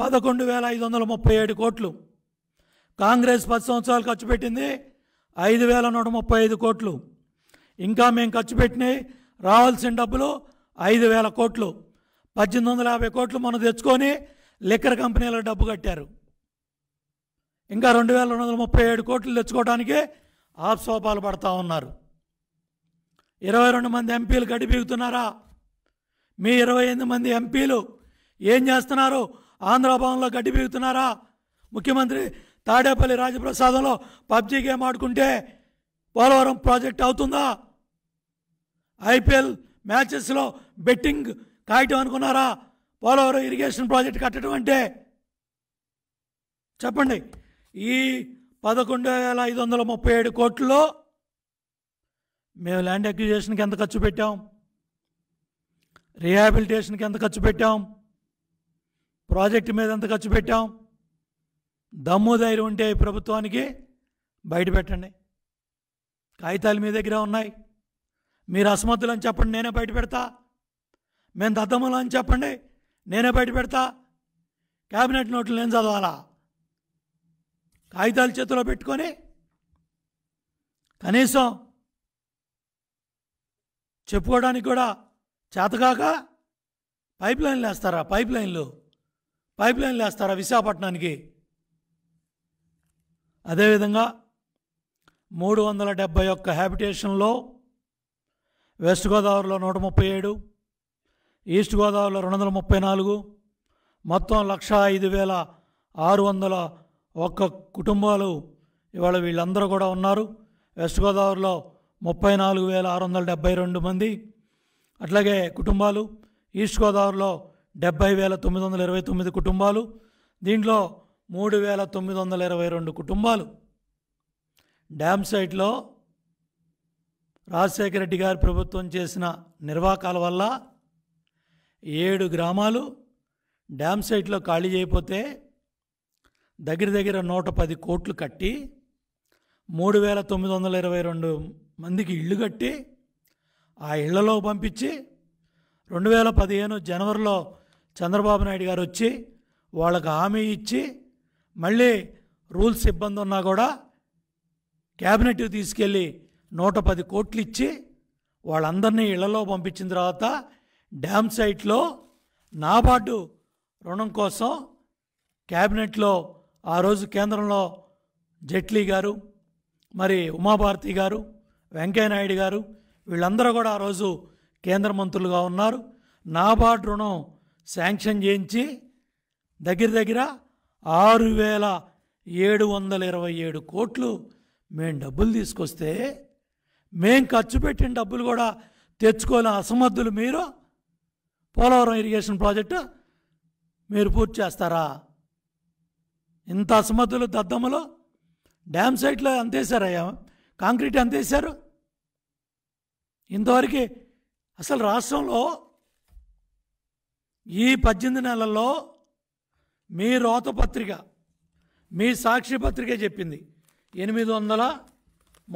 పదకొండు వేల ఐదు వందల ముప్పై ఏడు కోట్లు కాంగ్రెస్ పది సంవత్సరాలు ఖర్చు పెట్టింది ఐదు వేల నూట ముప్పై ఐదు కోట్లు ఇంకా మేము ఖర్చు పెట్టినాయి రావాల్సిన డబ్బులు ఐదు వేల కోట్లు పద్దెనిమిది వందల యాభై కోట్లు మనం తెచ్చుకొని లిక్కర్ కంపెనీలో డబ్బు కట్టారు ఇంకా రెండు వేల రెండు వందల ముప్పై ఏడు కోట్లు తెచ్చుకోవడానికి ఆప్సోపాలు పడతా ఉన్నారు ఇరవై రెండు మంది ఎంపీలు గడిపీగుతున్నారా మీ ఇరవై ఎనిమిది మంది ఎంపీలు ఏం చేస్తున్నారు ఆంధ్రభవన్లో గడిపీగుతున్నారా ముఖ్యమంత్రి తాడేపల్లి రాజప్రసాదంలో పబ్జీ గేమ్ ఆడుకుంటే పోలవరం ప్రాజెక్ట్ అవుతుందా ఐపీఎల్ మ్యాచెస్లో బెట్టింగ్ కాయటం అనుకున్నారా పోలవరం ఇరిగేషన్ ప్రాజెక్ట్ కట్టడం అంటే చెప్పండి ఈ పదకొండు వేల ఐదు వందల ముప్పై ఏడు కోట్లలో మేము ల్యాండ్ అక్విజేషన్కి ఎంత ఖర్చు పెట్టాం రిహాబిలిటేషన్కి ఎంత ఖర్చు పెట్టాం ప్రాజెక్ట్ మీద ఎంత ఖర్చు పెట్టాం దమ్ము ధైర్యం ఉంటే ప్రభుత్వానికి బయట పెట్టండి కాగితాలు మీ దగ్గర ఉన్నాయి మీరు అసమర్థులు అని చెప్పండి నేనే బయట పెడతా మేము దద్దములు అని చెప్పండి నేనే బయట పెడతా క్యాబినెట్ నోట్లు నేను చదవాలా కాగితాలు చేతిలో పెట్టుకొని కనీసం చెప్పుకోవడానికి కూడా చేతకాక పైప్ లైన్లు వేస్తారా పైప్ లైన్లు పైప్ లైన్లు వేస్తారా విశాఖపట్నానికి అదేవిధంగా మూడు వందల డెబ్భై ఒక్క హ్యాబిటేషన్లో వెస్ట్ గోదావరిలో నూట ముప్పై ఏడు ఈస్ట్ గోదావరిలో రెండు వందల ముప్పై నాలుగు మొత్తం లక్ష ఐదు వేల ఆరు వందల ఒక్క కుటుంబాలు ఇవాళ వీళ్ళందరూ కూడా ఉన్నారు వెస్ట్ గోదావరిలో ముప్పై నాలుగు వేల ఆరు వందల డెబ్బై రెండు మంది అట్లాగే కుటుంబాలు ఈస్ట్ గోదావరిలో డెబ్బై వేల తొమ్మిది వందల ఇరవై తొమ్మిది కుటుంబాలు దీంట్లో మూడు వేల తొమ్మిది వందల ఇరవై రెండు కుటుంబాలు డ్యామ్ సైట్లో రాజశేఖర రెడ్డి గారి ప్రభుత్వం చేసిన నిర్వాకాల వల్ల ఏడు గ్రామాలు డ్యామ్ సైట్లో ఖాళీ చేయకపోతే దగ్గర దగ్గర నూట పది కోట్లు కట్టి మూడు వేల తొమ్మిది వందల ఇరవై రెండు మందికి ఇళ్ళు కట్టి ఆ ఇళ్లలో పంపించి రెండు వేల పదిహేను జనవరిలో చంద్రబాబు నాయుడు గారు వచ్చి వాళ్ళకు హామీ ఇచ్చి మళ్ళీ రూల్స్ ఇబ్బంది ఉన్నా కూడా క్యాబినెట్ తీసుకెళ్ళి నూట పది కోట్లు ఇచ్చి వాళ్ళందరినీ ఇళ్లలో పంపించిన తర్వాత డ్యామ్ సైట్లో నాబార్డు రుణం కోసం క్యాబినెట్లో ఆ రోజు కేంద్రంలో జైట్లీ గారు మరి ఉమాభారతి గారు వెంకయ్యనాయుడు గారు వీళ్ళందరూ కూడా ఆ రోజు కేంద్ర మంత్రులుగా ఉన్నారు నాబార్డ్ రుణం శాంక్షన్ చేయించి దగ్గర దగ్గర ఆరు వేల ఏడు వందల ఇరవై ఏడు కోట్లు మేము డబ్బులు తీసుకొస్తే మేం ఖర్చు పెట్టిన డబ్బులు కూడా తెచ్చుకోలే అసమర్థులు మీరు పోలవరం ఇరిగేషన్ ప్రాజెక్టు మీరు పూర్తి చేస్తారా ఇంత అసమతులు దద్దమ్మలో డ్యామ్ సైట్లో అంతేశారయ్యా కాంక్రీట్ అంతేశారు ఇంతవరకు అసలు రాష్ట్రంలో ఈ పద్దెనిమిది నెలల్లో మీ రోత పత్రిక మీ సాక్షి పత్రిక చెప్పింది ఎనిమిది వందల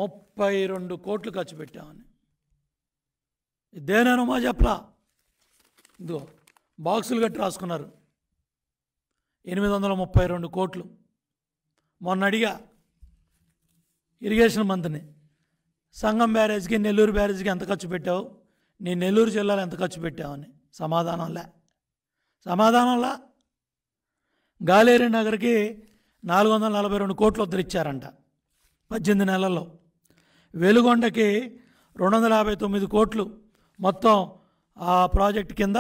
ముప్పై రెండు కోట్లు ఖర్చు పెట్టామని ఇదేనమా చెప్పలా ఇదిగో బాక్సులు కట్టి రాసుకున్నారు ఎనిమిది వందల ముప్పై రెండు కోట్లు మొన్న అడిగా ఇరిగేషన్ మంత్రిని సంగం బ్యారేజ్కి నెల్లూరు బ్యారేజ్కి ఎంత ఖర్చు పెట్టావు నీ నెల్లూరు జిల్లాలో ఎంత ఖర్చు పెట్టావని సమాధానంలా సమాధానంలా గాలేరి నగర్కి నాలుగు వందల నలభై రెండు కోట్లు ఉద్ధరించారంట పద్దెనిమిది నెలల్లో వెలుగొండకి రెండు వందల యాభై తొమ్మిది కోట్లు మొత్తం ఆ ప్రాజెక్ట్ కింద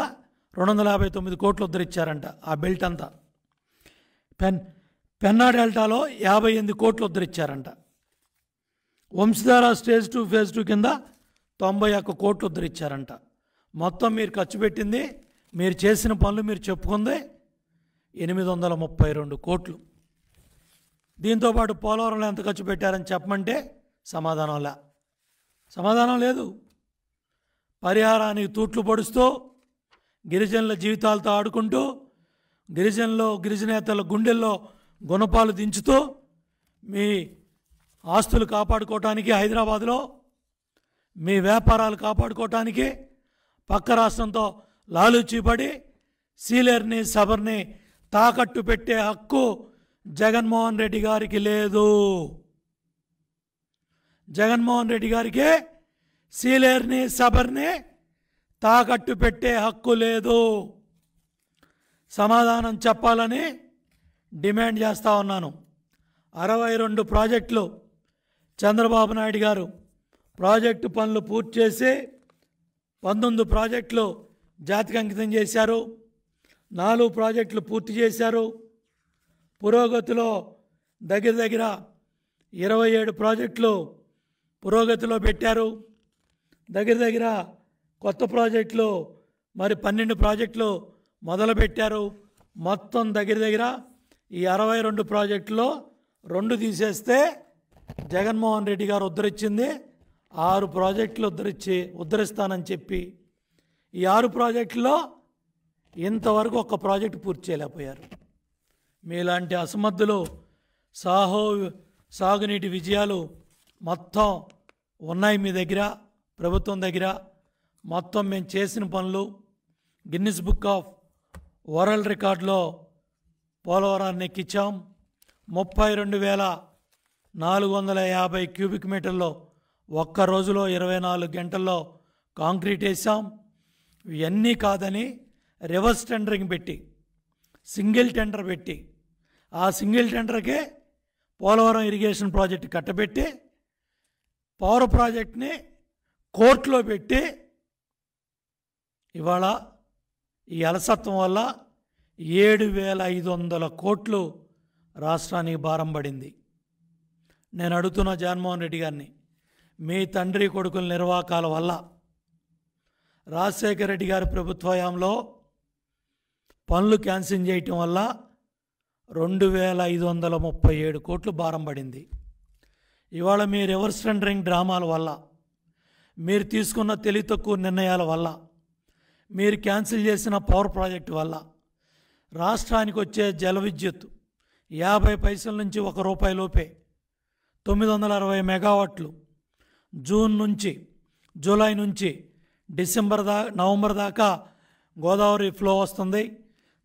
రెండు వందల యాభై తొమ్మిది కోట్లు ఉద్ధరించారంట ఆ బెల్ట్ అంతా పెన్ పెన్నా డెల్టాలో యాభై ఎనిమిది కోట్లు ఉద్ధరించారంట Vamsadhara stage two phase two కింద తొంభై ఒక్క కోట్లు ఉద్ధరించారంట మొత్తం మీరు ఖర్చు పెట్టింది మీరు చేసిన పనులు మీరు చెప్పుకుంది ఎనిమిది వందల ముప్పై రెండు కోట్లు దీంతోపాటు పోలవరంలో ఎంత ఖర్చు పెట్టారని చెప్పమంటే సమాధానంలా సమాధానం లేదు పరిహారానికి తూట్లు పొడుస్తూ గిరిజనుల జీవితాలతో ఆడుకుంటూ గిరిజనులు గిరిజనేతల గుండెల్లో గుణపాలు దించుతూ మీ ఆస్తులు కాపాడుకోవటానికి హైదరాబాద్లో మీ వ్యాపారాలు కాపాడుకోవటానికి పక్క రాష్ట్రంతో లాలుచీపడి సీలర్ని సబర్ని తాకట్టు పెట్టే హక్కు జగన్మోహన్ రెడ్డి గారికి లేదు జగన్మోహన్ రెడ్డి గారికి సీలేర్ని సబర్ని తాకట్టు పెట్టే హక్కు లేదు సమాధానం చెప్పాలని డిమాండ్ చేస్తూ ఉన్నాను అరవై రెండు ప్రాజెక్టులు చంద్రబాబు నాయుడు గారు ప్రాజెక్టు పనులు పూర్తి చేసి పంతొమ్మిది ప్రాజెక్టులు జాతికంకితం చేశారు నాలుగు ప్రాజెక్టులు పూర్తి చేశారు పురోగతిలో దగ్గర దగ్గర ఇరవై ఏడు ప్రాజెక్టులు పురోగతిలో పెట్టారు దగ్గర దగ్గర కొత్త ప్రాజెక్టులు మరి పన్నెండు ప్రాజెక్టులు మొదలుపెట్టారు మొత్తం దగ్గర దగ్గర ఈ అరవై రెండు ప్రాజెక్టులో రెండు తీసేస్తే జగన్మోహన్ రెడ్డి గారు ఉద్ధరించింది ఆరు ప్రాజెక్టులు ఉద్ధరించి ఉద్ధరిస్తానని చెప్పి ఈ ఆరు ప్రాజెక్టులో ఇంతవరకు ఒక్క ప్రాజెక్టు పూర్తి చేయలేకపోయారు మీలాంటి అసమర్థులు సాహో సాగునీటి విజయాలు మొత్తం ఉన్నాయి మీ దగ్గర ప్రభుత్వం దగ్గర మొత్తం మేము చేసిన పనులు గిన్నిస్ బుక్ ఆఫ్ వరల్డ్ రికార్డులో పోలవరాన్ని ఎక్కించాం ముప్పై రెండు వేల నాలుగు వందల యాభై క్యూబిక్ మీటర్లో ఒక్క రోజులో ఇరవై నాలుగు గంటల్లో కాంక్రీట్ వేసాం ఇవన్నీ కాదని రివర్స్ టెండరింగ్ పెట్టి సింగిల్ టెండర్ పెట్టి ఆ సింగిల్ టెండర్కే పోలవరం ఇరిగేషన్ ప్రాజెక్ట్ కట్టబెట్టి పవర్ ప్రాజెక్ట్ని కోర్టులో పెట్టి ఇవాళ ఈ అలసత్వం వల్ల ఏడు వేల ఐదు వందల కోట్లు రాష్ట్రానికి భారం పడింది నేను అడుగుతున్న జగన్మోహన్ రెడ్డి గారిని మీ తండ్రి కొడుకుల నిర్వాకాల వల్ల రాజశేఖర రెడ్డి గారి ప్రభుత్వయంలో పనులు క్యాన్సిల్ చేయటం వల్ల రెండు వేల ఐదు వందల ముప్పై ఏడు కోట్లు భారం పడింది ఇవాళ మీ రివర్స్ టెండరింగ్ డ్రామాల వల్ల మీరు తీసుకున్న తెలివి తక్కువ నిర్ణయాల వల్ల మీరు క్యాన్సిల్ చేసిన పవర్ ప్రాజెక్టు వల్ల రాష్ట్రానికి వచ్చే జల విద్యుత్ యాభై పైసల నుంచి ఒక రూపాయి లోపే తొమ్మిది వందల అరవై మెగావాట్లు జూన్ నుంచి జూలై నుంచి డిసెంబర్ దా నవంబర్ దాకా గోదావరి ఫ్లో వస్తుంది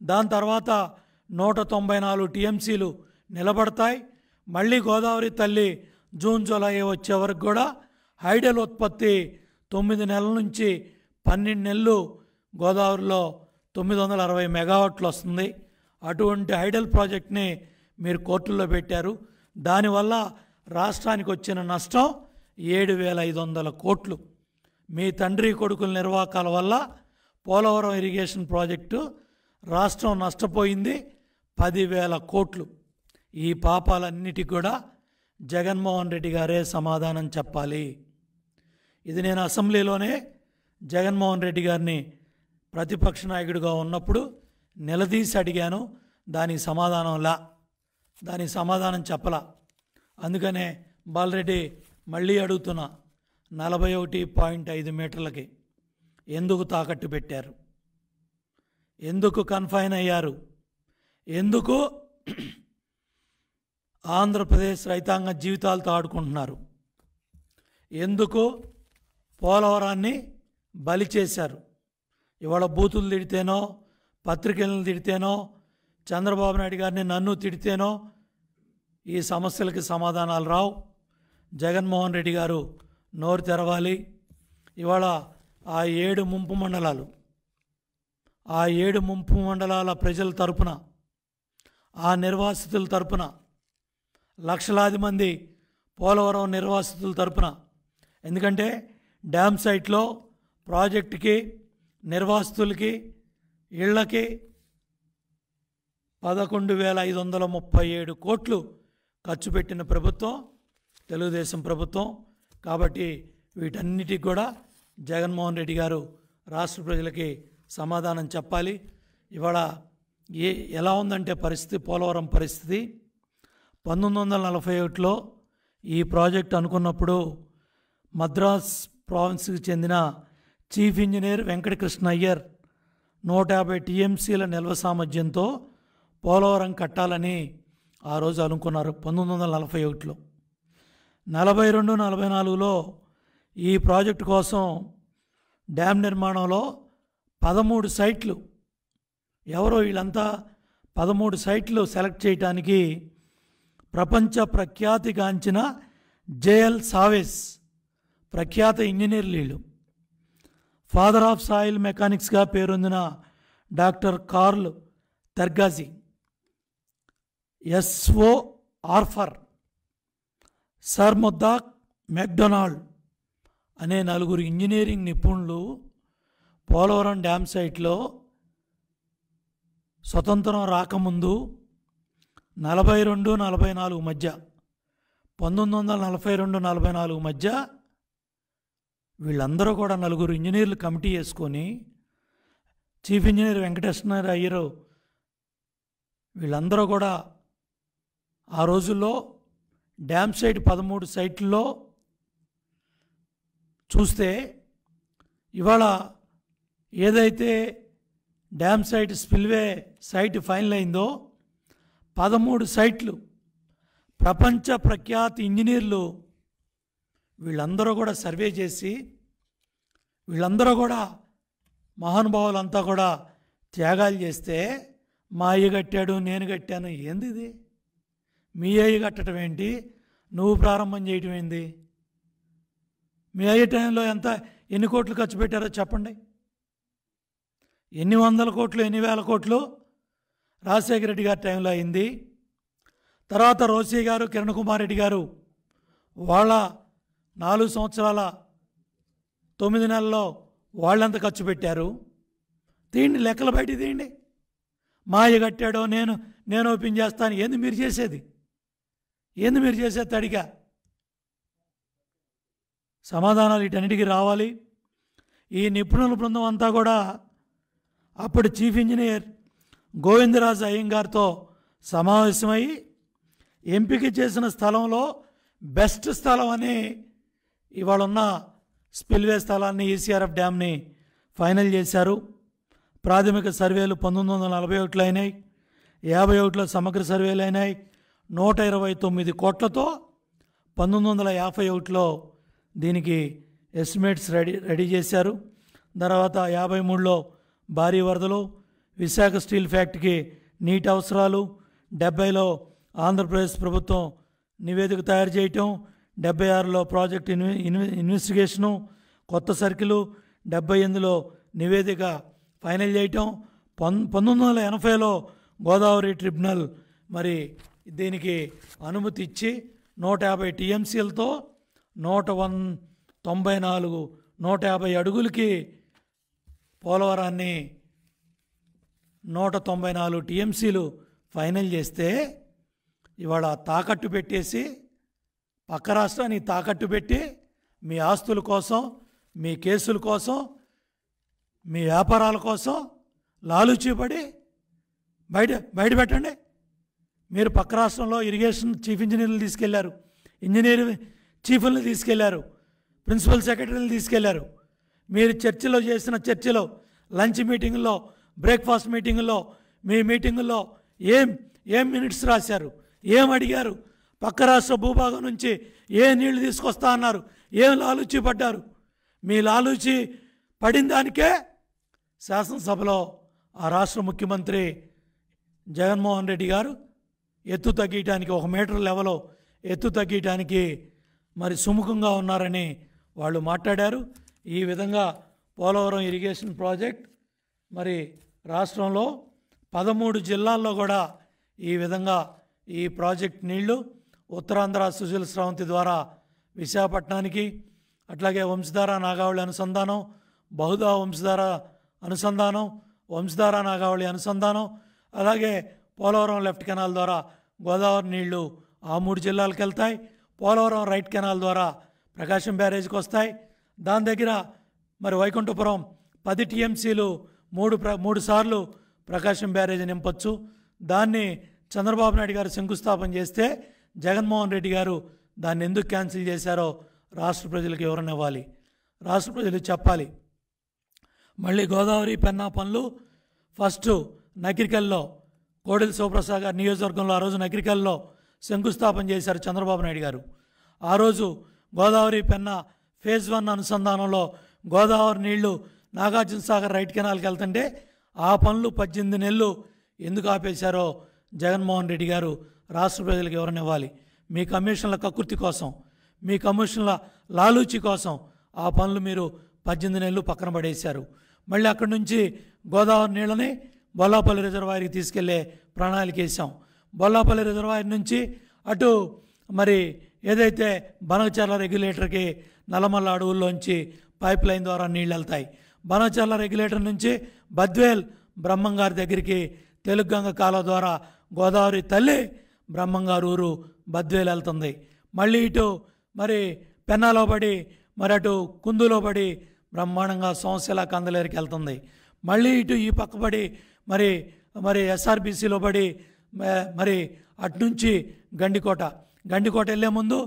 దాని తర్వాత నూట తొంభై నాలుగు టీఎంసీలు నిలబడతాయి మళ్ళీ గోదావరి తల్లి జూన్ జూలై వచ్చే వరకు కూడా హైడల్ ఉత్పత్తి తొమ్మిది నెలల నుంచి పన్నెండు నెలలు గోదావరిలో తొమ్మిది వందల అరవై మెగావాట్లు వస్తుంది అటువంటి ఐడల్ ప్రాజెక్ట్ని మీరు కోర్టుల్లో పెట్టారు దానివల్ల రాష్ట్రానికి వచ్చిన నష్టం ఏడు వేల ఐదు వందల కోట్లు మీ తండ్రి కొడుకుల నిర్వాహకాల వల్ల పోలవరం ఇరిగేషన్ ప్రాజెక్టు రాష్ట్రం నష్టపోయింది పదివేల కోట్లు ఈ పాపాలన్నిటికి కూడా జగన్మోహన్ రెడ్డి గారే సమాధానం చెప్పాలి ఇది నేను అసెంబ్లీలోనే జగన్మోహన్ రెడ్డి గారిని ప్రతిపక్ష నాయకుడిగా ఉన్నప్పుడు నిలదీసి అడిగాను దానికి సమాధానంలా దానికి సమాధానం చెప్పలా అందుకనే బాలరెడ్డి మళ్ళీ అడుగుతున్నా నలభై ఒకటి పాయింట్ ఐదు మీటర్లకి ఎందుకు తాకట్టు పెట్టారు ఎందుకు కన్ఫైన్ అయ్యారు ఎందుకు ఆంధ్రప్రదేశ్ రైతాంగ జీవితాలతో ఆడుకుంటున్నారు ఎందుకు పోలవరాన్ని బలి చేశారు ఇవాళ బూతులు తిడితేనో పత్రికలను తిడితేనో చంద్రబాబు నాయుడు గారిని నన్ను తిడితేనో ఈ సమస్యలకి సమాధానాలు రావు జగన్మోహన్ రెడ్డి గారు నోరు తెరవాలి ఇవాళ ఆ ఏడు ముంపు మండలాలు ఆ ఏడు ముంపు మండలాల ప్రజల తరపున ఆ నిర్వాసితుల తరపున లక్షలాది మంది పోలవరం నిర్వాసితుల తరపున ఎందుకంటే డ్యామ్ సైట్లో ప్రాజెక్టుకి నిర్వాసితులకి ఇళ్లకి పదకొండు వేల ఐదు వందల ముప్పై ఏడు కోట్లు ఖర్చు పెట్టిన ప్రభుత్వం తెలుగుదేశం ప్రభుత్వం కాబట్టి వీటన్నిటికి కూడా జగన్మోహన్ రెడ్డి గారు రాష్ట్ర ప్రజలకి సమాధానం చెప్పాలి ఇవాళ ఏ ఎలా ఉందంటే పరిస్థితి పోలవరం పరిస్థితి పంతొమ్మిది వందల నలభై ఒకటిలో ఈ ప్రాజెక్ట్ అనుకున్నప్పుడు మద్రాస్ ప్రావిన్స్కి చెందిన చీఫ్ ఇంజనీర్ వెంకటకృష్ణ అయ్యర్ నూట యాభై టీఎంసీల నిల్వ సామర్థ్యంతో పోలవరం కట్టాలని ఆ రోజు అనుకున్నారు పంతొమ్మిది వందల నలభై ఒకటిలో నలభై రెండు నలభై నాలుగులో ఈ ప్రాజెక్టు కోసం డ్యామ్ నిర్మాణంలో పదమూడు సైట్లు ఎవరో వీళ్ళంతా పదమూడు సైట్లు సెలెక్ట్ చేయడానికి ప్రపంచ ప్రఖ్యాతిగాంచిన జేఎల్ సావేస్ ప్రఖ్యాత ఇంజనీర్లు వీళ్ళు ఫాదర్ ఆఫ్ సాయిల్ మెకానిక్స్గా పేరొందిన డాక్టర్ కార్ల్ తర్గాజీ ఎస్ఓ ఆర్ఫర్ సర్ ముద్దాక్ మెక్డొనాల్డ్ అనే నలుగురు ఇంజనీరింగ్ నిపుణులు పోలవరం డ్యామ్ సైట్లో స్వతంత్రం రాకముందు నలభై రెండు నలభై నాలుగు మధ్య పంతొమ్మిది వందల నలభై రెండు నలభై నాలుగు మధ్య వీళ్ళందరూ కూడా నలుగురు ఇంజనీర్లు కమిటీ వేసుకొని చీఫ్ ఇంజనీర్ వెంకటేశ్వర అయ్యరు వీళ్ళందరూ కూడా ఆ రోజుల్లో డ్యామ్ సైట్ పదమూడు సైట్లలో చూస్తే ఇవాళ ఏదైతే dam site spillway site final అయిందో పదమూడు సైట్లు ప్రపంచ ప్రఖ్యాతి ఇంజనీర్లు వీళ్ళందరూ కూడా సర్వే చేసి వీళ్ళందరూ కూడా మహానుభావులంతా కూడా త్యాగాలు చేస్తే మా అయ్య కట్టాడు నేను కట్టాను ఏంది ఇది మీ అయ్య కట్టడం ఏంటి నువ్వు ప్రారంభం చేయటం ఏంది మీ అయ్య టైంలో ఎంత ఎన్ని కోట్లు ఖర్చు పెట్టారో చెప్పండి ఎన్ని వందల కోట్లు ఎన్ని వేల కోట్లు రాజశేఖర రెడ్డి గారి టైంలో అయింది తర్వాత రోసి గారు కిరణ్ కుమార్ రెడ్డి గారు వాళ్ళ నాలుగు సంవత్సరాల తొమ్మిది నెలల్లో వాళ్ళంత ఖర్చు పెట్టారు తీయండి లెక్కలు బయట తీయండి మాయ కట్టాడో నేను నేను ఓపెన్ చేస్తాను ఏంది మీరు చేసేది ఏంది మీరు చేసేది తడిగా సమాధానాలు వీటన్నిటికీ రావాలి ఈ నిపుణుల బృందం అంతా కూడా అప్పుడు చీఫ్ ఇంజనీర్ గోవిందరాజు అయ్యంగారితో సమావేశమై ఎంపిక చేసిన స్థలంలో బెస్ట్ స్థలం అని ఇవాళ ఉన్న స్పిల్వే స్థలాన్ని ఈసీఆర్ఎఫ్ డ్యామ్ని ఫైనల్ చేశారు ప్రాథమిక సర్వేలు పంతొమ్మిది వందల నలభై ఒకటిలో అయినాయి యాభై ఒకటిలో సమగ్ర సర్వేలు అయినాయి నూట ఇరవై తొమ్మిది కోట్లతో పంతొమ్మిది వందల యాభై ఒకటిలో దీనికి ఎస్టిమేట్స్ రెడీ రెడీ చేశారు తర్వాత యాభై మూడులో భారీ వరదలు విశాఖ స్టీల్ ఫ్యాక్టరీకి నీటి అవసరాలు డెబ్బైలో ఆంధ్రప్రదేశ్ ప్రభుత్వం నివేదిక తయారు చేయటం డెబ్బై ఆరులో ప్రాజెక్ట్ ఇన్వె ఇన్వెస్టిగేషను కొత్త సర్కిలు డెబ్బై ఎనిమిదిలో నివేదిక ఫైనల్ చేయటం పం పంతొమ్మిది వందల ఎనభైలో గోదావరి ట్రిబ్యునల్ మరి దీనికి అనుమతి ఇచ్చి నూట యాభై టీఎంసీలతో నూట వన్ తొంభై నాలుగు నూట యాభై అడుగులకి పోలవరాన్ని నూట తొంభై నాలుగు టీఎంసీలు ఫైనల్ చేస్తే ఇవాళ తాకట్టు పెట్టేసి పక్క రాష్ట్రాన్ని తాకట్టు పెట్టి మీ ఆస్తుల కోసం మీ కేసుల కోసం మీ వ్యాపారాల కోసం లాలుచీపడి బయట బయట పెట్టండి మీరు పక్క రాష్ట్రంలో ఇరిగేషన్ చీఫ్ ఇంజనీర్లు తీసుకెళ్లారు ఇంజనీర్ చీఫ్లను తీసుకెళ్లారు ప్రిన్సిపల్ సెక్రటరీని తీసుకెళ్లారు మీరు చర్చిలో చేసిన చర్చిలో లంచ్ మీటింగ్లో బ్రేక్ఫాస్ట్ మీటింగ్లో మీ మీటింగ్లో ఏం ఏం మినిట్స్ రాశారు ఏం అడిగారు పక్క రాష్ట్ర భూభాగం నుంచి ఏ నీళ్లు తీసుకొస్తా అన్నారు ఏం లాలూచి పడ్డారు మీ లాలూచి పడిన దానికే శాసనసభలో ఆ రాష్ట్ర ముఖ్యమంత్రి జగన్మోహన్ రెడ్డి గారు ఎత్తు తగ్గియటానికి ఒక మీటర్ లెవెలో ఎత్తు తగ్గియటానికి మరి సుముఖంగా ఉన్నారని వాళ్ళు మాట్లాడారు ఈ విధంగా పోలవరం ఇరిగేషన్ ప్రాజెక్ట్ మరి రాష్ట్రంలో పదమూడు జిల్లాల్లో కూడా ఈ విధంగా ఈ ప్రాజెక్ట్ నీళ్లు ఉత్తరాంధ్ర సుశీల్ స్రవంతి ద్వారా విశాఖపట్నానికి అట్లాగే వంశధార నాగావళి అనుసంధానం బహుదా వంశధార అనుసంధానం వంశధార నాగావళి అనుసంధానం అలాగే పోలవరం లెఫ్ట్ కెనాల్ ద్వారా గోదావరి నీళ్లు ఆ మూడు జిల్లాలకు వెళ్తాయి పోలవరం రైట్ కెనాల్ ద్వారా ప్రకాశం బ్యారేజ్కి వస్తాయి దాని దగ్గర మరి వైకుంఠపురం పది టీఎంసీలు మూడు ప్ర మూడు సార్లు ప్రకాశం బ్యారేజ్ నింపచ్చు దాన్ని చంద్రబాబు నాయుడు గారు శంకుస్థాపన చేస్తే జగన్మోహన్ రెడ్డి గారు దాన్ని ఎందుకు క్యాన్సిల్ చేశారో రాష్ట్ర ప్రజలకు వివరణ ఇవ్వాలి రాష్ట్ర ప్రజలు చెప్పాలి మళ్ళీ గోదావరి పెన్నా పనులు ఫస్ట్ నకిరికల్లో కోడెల శివప్రసాద్ గారి నియోజకవర్గంలో ఆ రోజు నకిరికల్లో శంకుస్థాపన చేశారు చంద్రబాబు నాయుడు గారు ఆ రోజు గోదావరి పెన్న ఫేజ్ వన్ అనుసంధానంలో గోదావరి నీళ్లు నాగార్జున సాగర్ రైట్ కెనాల్కి వెళ్తుంటే ఆ పనులు పద్దెనిమిది నెలలు ఎందుకు ఆపేశారో జగన్మోహన్ రెడ్డి గారు రాష్ట్ర ప్రజలకు ఎవరిని ఇవ్వాలి మీ కమిషన్ల కకృతి కోసం మీ కమిషన్ల లాలూచి కోసం ఆ పనులు మీరు పద్దెనిమిది నెలలు పక్కన పడేశారు మళ్ళీ అక్కడి నుంచి గోదావరి నీళ్ళని బొల్లాపల్లి రిజర్వాయర్కి తీసుకెళ్లే ప్రణాళిక వేసాం బొల్లాపల్లి రిజర్వాయర్ నుంచి అటు మరి ఏదైతే బనచర్ల రెగ్యులేటర్కి నల్లమల్ల అడవుల్లోంచి పైప్ లైన్ ద్వారా నీళ్ళు వెళ్తాయి బనచర్ల రెగ్యులేటర్ నుంచి బద్వేల్ బ్రహ్మంగారి దగ్గరికి తెలుగు గంగ కాల ద్వారా గోదావరి తల్లి బ్రహ్మంగారు ఊరు బద్వేలు వెళ్తుంది మళ్ళీ ఇటు మరి పెన్నాలో పడి మరి అటు కుందులో పడి బ్రహ్మాండంగా సోమశిల కందలేరికి వెళ్తుంది మళ్ళీ ఇటు ఈ పక్క పడి మరి మరి ఎస్ఆర్బీసీలో పడి మరి అటు నుంచి గండికోట గండికోట వెళ్ళే ముందు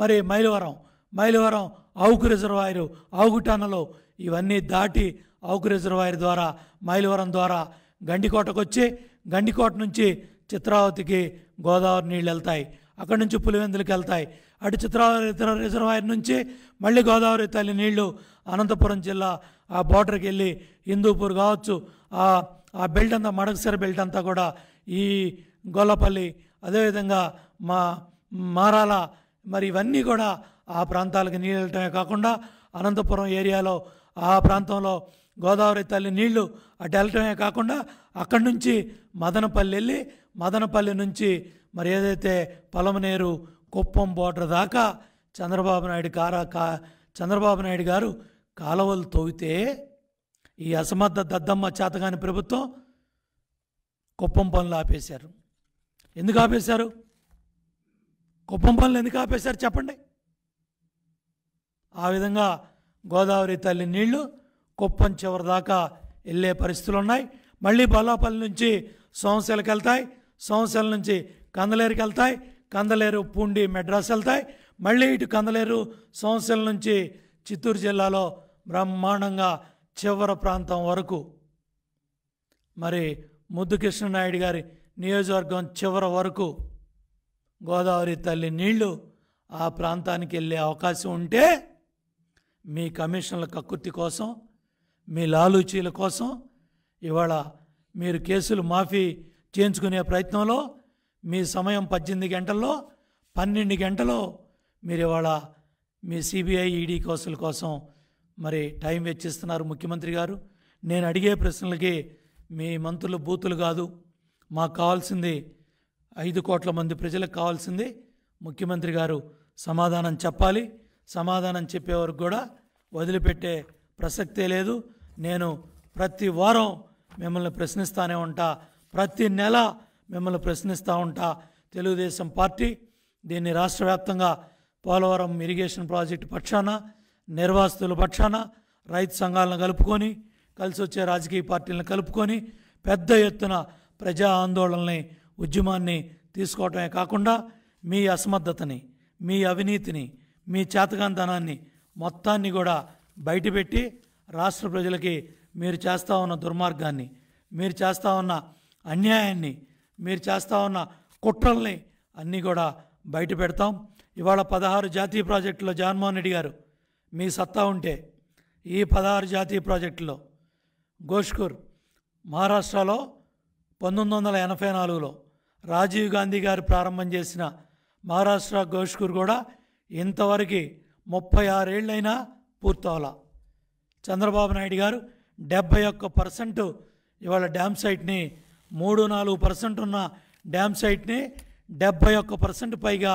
మరి మైలవరం మైలవరం ఆవుకు రిజర్వాయరు ఆవుగుటానలో ఇవన్నీ దాటి ఆవుకు రిజర్వాయర్ ద్వారా మైలవరం ద్వారా గండికోటకు వచ్చి గండికోట నుంచి చిత్రావతికి గోదావరి నీళ్ళు వెళ్తాయి అక్కడి నుంచి పులివెందులకు వెళ్తాయి అటు చిత్రావరి రిజర్వాయర్ నుంచి మళ్ళీ గోదావరి తల్లి నీళ్లు అనంతపురం జిల్లా ఆ బోర్డర్కి వెళ్ళి హిందూపూర్ కావచ్చు ఆ ఆ బెల్ట్ అంతా మడకసర బెల్ట్ అంతా కూడా ఈ గొల్లపల్లి అదేవిధంగా మా మారాల మరి ఇవన్నీ కూడా ఆ ప్రాంతాలకు నీళ్ళు వెళ్ళటమే కాకుండా అనంతపురం ఏరియాలో ఆ ప్రాంతంలో గోదావరి తల్లి నీళ్లు అటు వెళ్ళటమే కాకుండా అక్కడి నుంచి మదనపల్లి వెళ్ళి మదనపల్లి నుంచి మరి ఏదైతే పొలమనేరు కుప్పం బోర్డర్ దాకా చంద్రబాబు నాయుడు కారా కా చంద్రబాబు నాయుడు గారు కాలువలు తవ్వితే ఈ అసమర్థ దద్దమ్మ చేతగాని ప్రభుత్వం కుప్పం పనులు ఆపేశారు ఎందుకు ఆపేశారు కుప్పం పనులు ఎందుకు ఆపేశారు చెప్పండి ఆ విధంగా గోదావరి తల్లి నీళ్లు కుప్పం చివరి దాకా వెళ్ళే పరిస్థితులు ఉన్నాయి మళ్ళీ బల్లాపల్లి నుంచి సంవత్సరాలకు వెళ్తాయి సంవత్సరాల నుంచి కందలేరుకి వెళ్తాయి కందలేరు పూండి మెడ్రాస్ వెళ్తాయి మళ్ళీ ఇటు కందలేరు సంవత్సరాల నుంచి చిత్తూరు జిల్లాలో బ్రహ్మాండంగా చివర ప్రాంతం వరకు మరి ముద్దు కృష్ణనాయుడు గారి నియోజకవర్గం చివర వరకు గోదావరి తల్లి నీళ్లు ఆ ప్రాంతానికి వెళ్ళే అవకాశం ఉంటే మీ కమిషన్ల కక్కుర్తి కోసం మీ లాలూచీల కోసం ఇవాళ మీరు కేసులు మాఫీ చేయించుకునే ప్రయత్నంలో మీ సమయం పద్దెనిమిది గంటల్లో పన్నెండు గంటలో మీరు ఇవాళ మీ సిబిఐ ఈడీ e కోర్సుల కోసం మరి టైం వెచ్చిస్తున్నారు ముఖ్యమంత్రి గారు నేను అడిగే ప్రశ్నలకి మీ మంత్రులు బూతులు కాదు మాకు కావాల్సింది ఐదు కోట్ల మంది ప్రజలకు కావాల్సింది ముఖ్యమంత్రి గారు సమాధానం చెప్పాలి సమాధానం చెప్పే వరకు కూడా వదిలిపెట్టే ప్రసక్తే లేదు నేను ప్రతి వారం మిమ్మల్ని ప్రశ్నిస్తానే ఉంటా ప్రతి నెల మిమ్మల్ని ప్రశ్నిస్తూ ఉంటా తెలుగుదేశం పార్టీ దీన్ని రాష్ట్ర వ్యాప్తంగా పోలవరం ఇరిగేషన్ ప్రాజెక్టు పక్షాన నిర్వాసితుల పక్షాన రైతు సంఘాలను కలుపుకొని కలిసి వచ్చే రాజకీయ పార్టీలను కలుపుకొని పెద్ద ఎత్తున ప్రజా ఆందోళనని ఉద్యమాన్ని తీసుకోవటమే కాకుండా మీ అసమర్థతని మీ అవినీతిని మీ చేతకాంతనాన్ని మొత్తాన్ని కూడా బయటపెట్టి రాష్ట్ర ప్రజలకి మీరు చేస్తూ ఉన్న దుర్మార్గాన్ని మీరు చేస్తూ ఉన్న అన్యాయాన్ని మీరు చేస్తూ ఉన్న కుట్రల్ని అన్నీ కూడా బయట పెడతాం ఇవాళ పదహారు జాతీయ ప్రాజెక్టులో జగన్మోహన్ రెడ్డి గారు మీ సత్తా ఉంటే ఈ పదహారు జాతీయ ప్రాజెక్టులో గోష్కూర్ మహారాష్ట్రలో పంతొమ్మిది వందల ఎనభై నాలుగులో రాజీవ్ గాంధీ గారు ప్రారంభం చేసిన మహారాష్ట్ర గోష్కూర్ కూడా ఇంతవరకు ముప్పై ఆరేళ్ళైనా పూర్తవాలా చంద్రబాబు నాయుడు గారు డెబ్భై ఒక్క పర్సెంట్ ఇవాళ డ్యామ్ సైట్ని మూడు నాలుగు పర్సెంట్ ఉన్న డ్యామ్ సైట్ని డెబ్భై ఒక్క పర్సెంట్ పైగా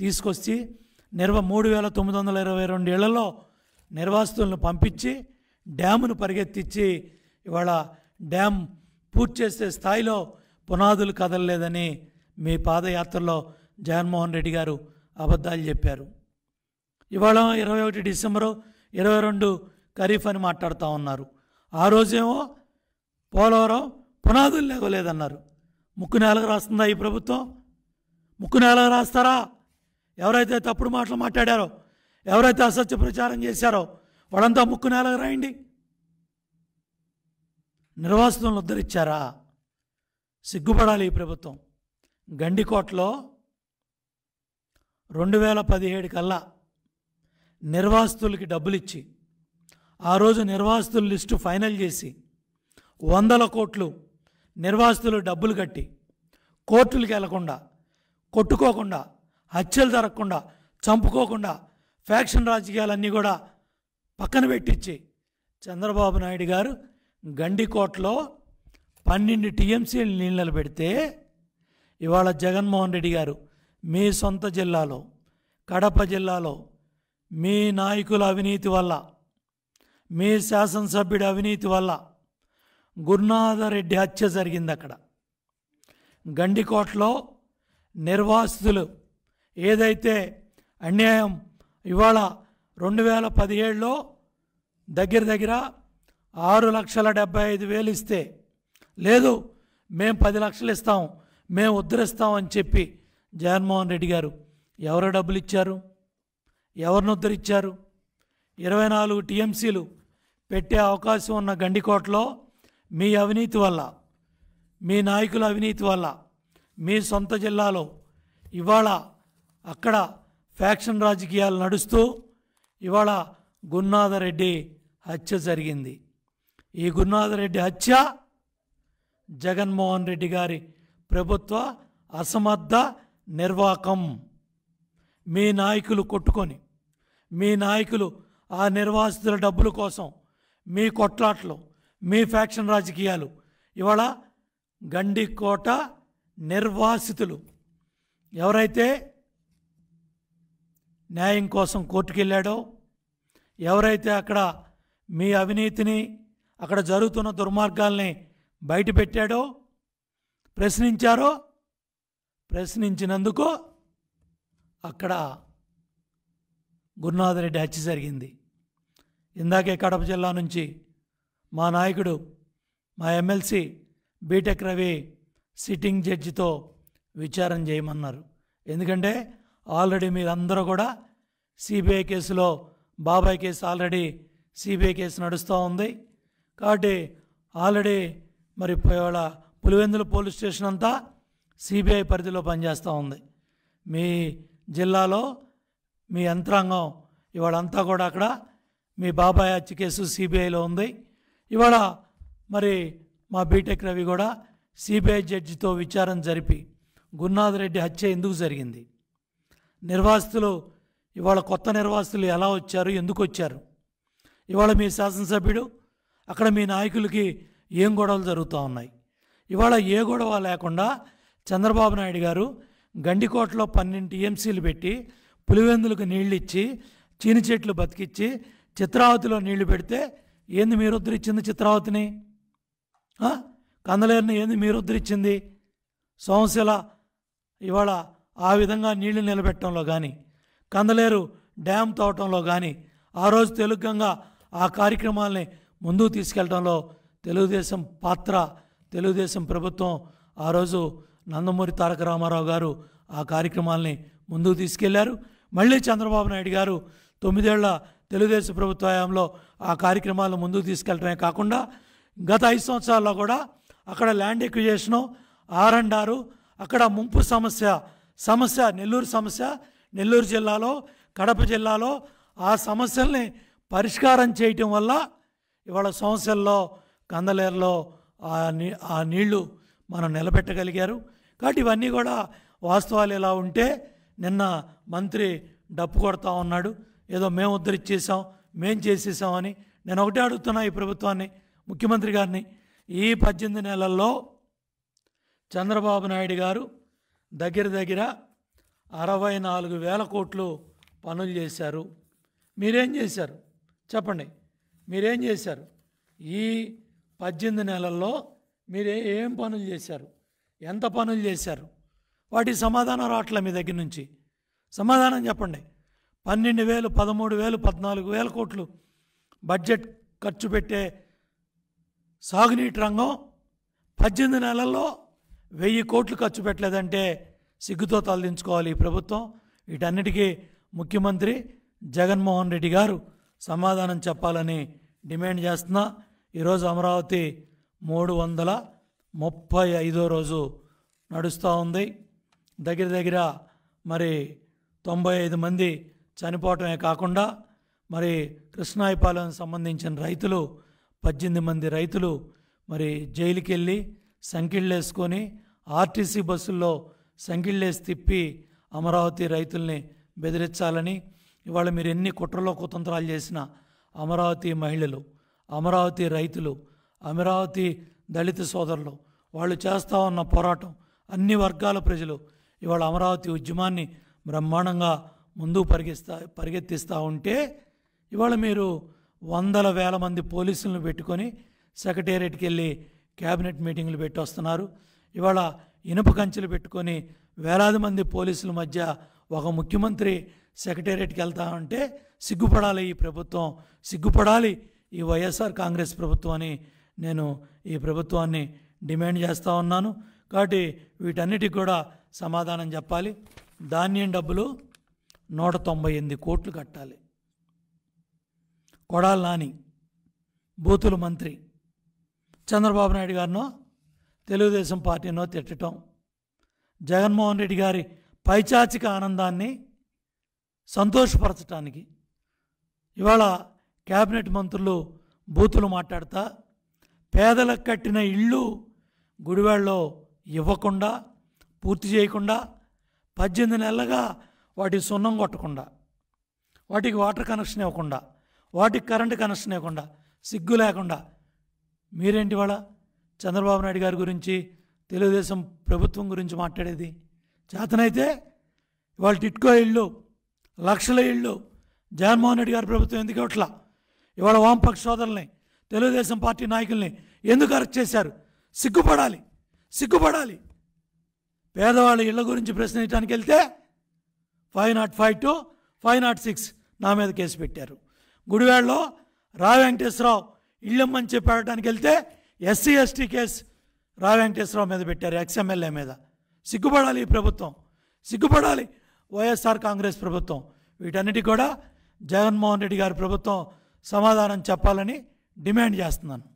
తీసుకొచ్చి నిర్వ మూడు వేల తొమ్మిది వందల ఇరవై రెండు ఏళ్లలో నిర్వాసితులను పంపించి డ్యామును పరిగెత్తించి ఇవాళ డ్యామ్ పూర్తి చేసే స్థాయిలో పునాదులు కదలలేదని మీ పాదయాత్రలో జగన్మోహన్ రెడ్డి గారు అబద్ధాలు చెప్పారు ఇవాళ ఇరవై ఒకటి డిసెంబరు ఇరవై రెండు ఖరీఫ్ అని మాట్లాడుతూ ఉన్నారు ఆ రోజేమో పోలవరం పునాదులు లేవలేదన్నారు ముక్కు నేలకు రాస్తుందా ఈ ప్రభుత్వం ముక్కు నేలకు రాస్తారా ఎవరైతే తప్పుడు మాటలు మాట్లాడారో ఎవరైతే అసత్య ప్రచారం చేశారో వాళ్ళంతా ముక్కు నేలకు రాయండి నిర్వాసితులను ఉద్ధరించారా సిగ్గుపడాలి ఈ ప్రభుత్వం గండికోటలో రెండు వేల పదిహేడు కల్లా నిర్వాసితులకి డబ్బులు ఇచ్చి ఆ రోజు నిర్వాసితుల లిస్టు ఫైనల్ చేసి వందల కోట్లు నిర్వాసితులు డబ్బులు కట్టి కోర్టులకు వెళ్లకుండా కొట్టుకోకుండా హత్యలు జరగకుండా చంపుకోకుండా ఫ్యాక్షన్ రాజకీయాలన్నీ కూడా పక్కన పెట్టించి చంద్రబాబు నాయుడు గారు గండికోటలో పన్నెండు టీఎంసీలు నీళ్ళలు పెడితే ఇవాళ జగన్మోహన్ రెడ్డి గారు మీ సొంత జిల్లాలో కడప జిల్లాలో మీ నాయకుల అవినీతి వల్ల మీ శాసనసభ్యుడి అవినీతి వల్ల గురునాథరెడ్డి హత్య జరిగింది అక్కడ గండికోటలో నిర్వాసితులు ఏదైతే అన్యాయం ఇవాళ రెండు వేల పదిహేడులో దగ్గర దగ్గర ఆరు లక్షల డెబ్బై ఐదు వేలు ఇస్తే లేదు మేము పది లక్షలు ఇస్తాం మేము ఉద్ధరిస్తామని చెప్పి జగన్మోహన్ రెడ్డి గారు ఎవరు డబ్బులు ఇచ్చారు ఎవరిని ఉద్ధరించారు ఇరవై నాలుగు టీఎంసీలు పెట్టే అవకాశం ఉన్న గండికోటలో మీ అవినీతి వల్ల మీ నాయకుల అవినీతి వల్ల మీ సొంత జిల్లాలో ఇవాళ అక్కడ ఫ్యాక్షన్ రాజకీయాలు నడుస్తూ ఇవాళ గున్నాథరెడ్డి హత్య జరిగింది ఈ గున్నాథరెడ్డి హత్య జగన్మోహన్ రెడ్డి గారి ప్రభుత్వ అసమర్థ నిర్వాకం మీ నాయకులు కొట్టుకొని మీ నాయకులు ఆ నిర్వాసితుల డబ్బుల కోసం మీ కొట్లాట్లు మీ ఫ్యాక్షన్ రాజకీయాలు ఇవాళ గండికోట నిర్వాసితులు ఎవరైతే న్యాయం కోసం కోర్టుకు వెళ్ళాడో ఎవరైతే అక్కడ మీ అవినీతిని అక్కడ జరుగుతున్న దుర్మార్గాల్ని బయటపెట్టాడో ప్రశ్నించారో ప్రశ్నించినందుకు అక్కడ గురునాథరెడ్డి హత్య జరిగింది ఇందాకే కడప జిల్లా నుంచి మా నాయకుడు మా ఎమ్మెల్సీ బీటెక్ రవి సిట్టింగ్ జడ్జితో విచారణ చేయమన్నారు ఎందుకంటే ఆల్రెడీ మీరందరూ కూడా సిబిఐ కేసులో బాబాయ్ కేసు ఆల్రెడీ సిబిఐ కేసు నడుస్తూ ఉంది కాబట్టి ఆల్రెడీ మరి ఇవాళ పులివెందుల పోలీస్ స్టేషన్ అంతా సిబిఐ పరిధిలో పనిచేస్తూ ఉంది మీ జిల్లాలో మీ యంత్రాంగం ఇవాళంతా కూడా అక్కడ మీ బాబాయ్ హత్య కేసు సిబిఐలో ఉంది ఇవాళ మరి మా బీటెక్ రవి కూడా సిబిఐ జడ్జితో విచారం జరిపి గురునాథ్ రెడ్డి హత్య ఎందుకు జరిగింది నిర్వాసితులు ఇవాళ కొత్త నిర్వాసితులు ఎలా వచ్చారు ఎందుకు వచ్చారు ఇవాళ మీ శాసనసభ్యుడు అక్కడ మీ నాయకులకి ఏం గొడవలు జరుగుతూ ఉన్నాయి ఇవాళ ఏ గొడవ లేకుండా చంద్రబాబు నాయుడు గారు గండికోటలో పన్నెండు టీఎంసీలు పెట్టి పులివెందులకు నీళ్ళు ఇచ్చి చీని చెట్లు బతికిచ్చి చిత్రావతిలో నీళ్లు పెడితే ఏంది మీరు ఉద్ధరించింది చిత్రావతిని కందలేరుని ఏంది మీరు ఉద్ధరించింది సంవత్సర ఇవాళ ఆ విధంగా నీళ్లు నిలబెట్టడంలో కానీ కందలేరు డ్యామ్ తోటంలో కానీ ఆ రోజు తెలుగంగా ఆ కార్యక్రమాలని ముందుకు తీసుకెళ్లడంలో తెలుగుదేశం పాత్ర తెలుగుదేశం ప్రభుత్వం ఆ రోజు నందమూరి తారక రామారావు గారు ఆ కార్యక్రమాలని ముందుకు తీసుకెళ్లారు మళ్ళీ చంద్రబాబు నాయుడు గారు తొమ్మిదేళ్ల తెలుగుదేశం ప్రభుత్వ హయాంలో ఆ కార్యక్రమాలు ముందుకు తీసుకెళ్ళడమే కాకుండా గత ఐదు సంవత్సరాల్లో కూడా అక్కడ ల్యాండ్ ఎక్విజేషను ఆర్ అండ్ ఆరు అక్కడ ముంపు సమస్య సమస్య నెల్లూరు సమస్య నెల్లూరు జిల్లాలో కడప జిల్లాలో ఆ సమస్యల్ని పరిష్కారం చేయటం వల్ల ఇవాళ సంవత్సరంలో కందలేరులో ఆ నీళ్లు మనం నిలబెట్టగలిగారు కాబట్టి ఇవన్నీ కూడా వాస్తవాలు ఇలా ఉంటే నిన్న మంత్రి డప్పు కొడతా ఉన్నాడు ఏదో మేము ఉద్ధరిచ్చేసాం మేం చేసేసామని నేను ఒకటే అడుగుతున్నా ఈ ప్రభుత్వాన్ని ముఖ్యమంత్రి గారిని ఈ పద్దెనిమిది నెలల్లో చంద్రబాబు నాయుడు గారు దగ్గర దగ్గర అరవై నాలుగు వేల కోట్లు పనులు చేశారు మీరేం చేశారు చెప్పండి మీరేం చేశారు ఈ పద్దెనిమిది నెలల్లో మీరే ఏం పనులు చేశారు ఎంత పనులు చేశారు వాటి సమాధానం రావట్లే మీ దగ్గర నుంచి సమాధానం చెప్పండి పన్నెండు వేలు పదమూడు వేలు పద్నాలుగు వేల కోట్లు బడ్జెట్ ఖర్చు పెట్టే సాగునీటి రంగం పద్దెనిమిది నెలల్లో వెయ్యి కోట్లు ఖర్చు పెట్టలేదంటే సిగ్గుతో తలదించుకోవాలి ఈ ప్రభుత్వం వీటన్నిటికీ ముఖ్యమంత్రి జగన్మోహన్ రెడ్డి గారు సమాధానం చెప్పాలని డిమాండ్ చేస్తున్నా ఈరోజు అమరావతి మూడు వందల ముప్పై ఐదో రోజు నడుస్తూ ఉంది దగ్గర దగ్గర మరి తొంభై ఐదు మంది చనిపోవటమే కాకుండా మరి కృష్ణాయిపాలెం సంబంధించిన రైతులు పద్దెనిమిది మంది రైతులు మరి జైలుకి వెళ్ళి సంకిళ్ళేసుకొని ఆర్టీసీ బస్సుల్లో సంకిళ్ళేసి తిప్పి అమరావతి రైతుల్ని బెదిరించాలని ఇవాళ మీరు ఎన్ని కుట్రలో కుతంత్రాలు చేసిన అమరావతి మహిళలు అమరావతి రైతులు అమరావతి దళిత సోదరులు వాళ్ళు చేస్తూ ఉన్న పోరాటం అన్ని వర్గాల ప్రజలు ఇవాళ అమరావతి ఉద్యమాన్ని బ్రహ్మాండంగా ముందుకు పరిగెస్తా పరిగెత్తిస్తూ ఉంటే ఇవాళ మీరు వందల వేల మంది పోలీసులను పెట్టుకొని సెక్రటేరియట్కి వెళ్ళి క్యాబినెట్ మీటింగ్లు పెట్టి వస్తున్నారు ఇవాళ ఇనుప కంచెలు పెట్టుకొని వేలాది మంది పోలీసుల మధ్య ఒక ముఖ్యమంత్రి సెక్రటేరియట్కి వెళ్తా ఉంటే సిగ్గుపడాలి ఈ ప్రభుత్వం సిగ్గుపడాలి ఈ వైఎస్ఆర్ కాంగ్రెస్ ప్రభుత్వం అని నేను ఈ ప్రభుత్వాన్ని డిమాండ్ చేస్తూ ఉన్నాను కాబట్టి వీటన్నిటికి కూడా సమాధానం చెప్పాలి ధాన్యం డబ్బులు నూట తొంభై ఎనిమిది కోట్లు కట్టాలి కొడాల నాని బూతుల మంత్రి చంద్రబాబు నాయుడు గారినో తెలుగుదేశం పార్టీనో తిట్టడం జగన్మోహన్ రెడ్డి గారి పైచాచిక ఆనందాన్ని సంతోషపరచటానికి ఇవాళ క్యాబినెట్ మంత్రులు బూతులు మాట్లాడతా పేదలకు కట్టిన ఇళ్ళు గుడివాళ్ళలో ఇవ్వకుండా పూర్తి చేయకుండా పద్దెనిమిది నెలలుగా వాటికి సున్నం కొట్టకుండా వాటికి వాటర్ కనెక్షన్ ఇవ్వకుండా వాటికి కరెంటు కనెక్షన్ ఇవ్వకుండా సిగ్గు లేకుండా మీరేంటి వాళ్ళ చంద్రబాబు నాయుడు గారి గురించి తెలుగుదేశం ప్రభుత్వం గురించి మాట్లాడేది చేతనైతే ఇవాళ టిట్కో ఇళ్ళు లక్షల ఇళ్ళు జగన్మోహన్ రెడ్డి గారి ప్రభుత్వం ఎందుకు ఇవ్వట్లా ఇవాళ వామపక్ష సోదరుల్ని తెలుగుదేశం పార్టీ నాయకుల్ని ఎందుకు అరెస్ట్ చేశారు సిగ్గుపడాలి సిగ్గుపడాలి పేదవాళ్ళ ఇళ్ల గురించి ప్రశ్నించడానికి వెళ్తే five not five two five not six నా మీద కేసు పెట్టారు గుడివాడలో రా వెంకటేశ్వరరావు ఇళ్ళమ్మని చెప్పడానికి వెళ్తే ఎస్సీ ఎస్టీ కేసు రా వెంకటేశ్వరరావు మీద పెట్టారు ఎక్స్ఎంఎల్ఏ మీద సిగ్గుపడాలి ఈ ప్రభుత్వం సిగ్గుపడాలి వైఎస్ఆర్ కాంగ్రెస్ ప్రభుత్వం వీటన్నిటి కూడా జగన్మోహన్ రెడ్డి గారి ప్రభుత్వం సమాధానం చెప్పాలని డిమాండ్ చేస్తున్నాను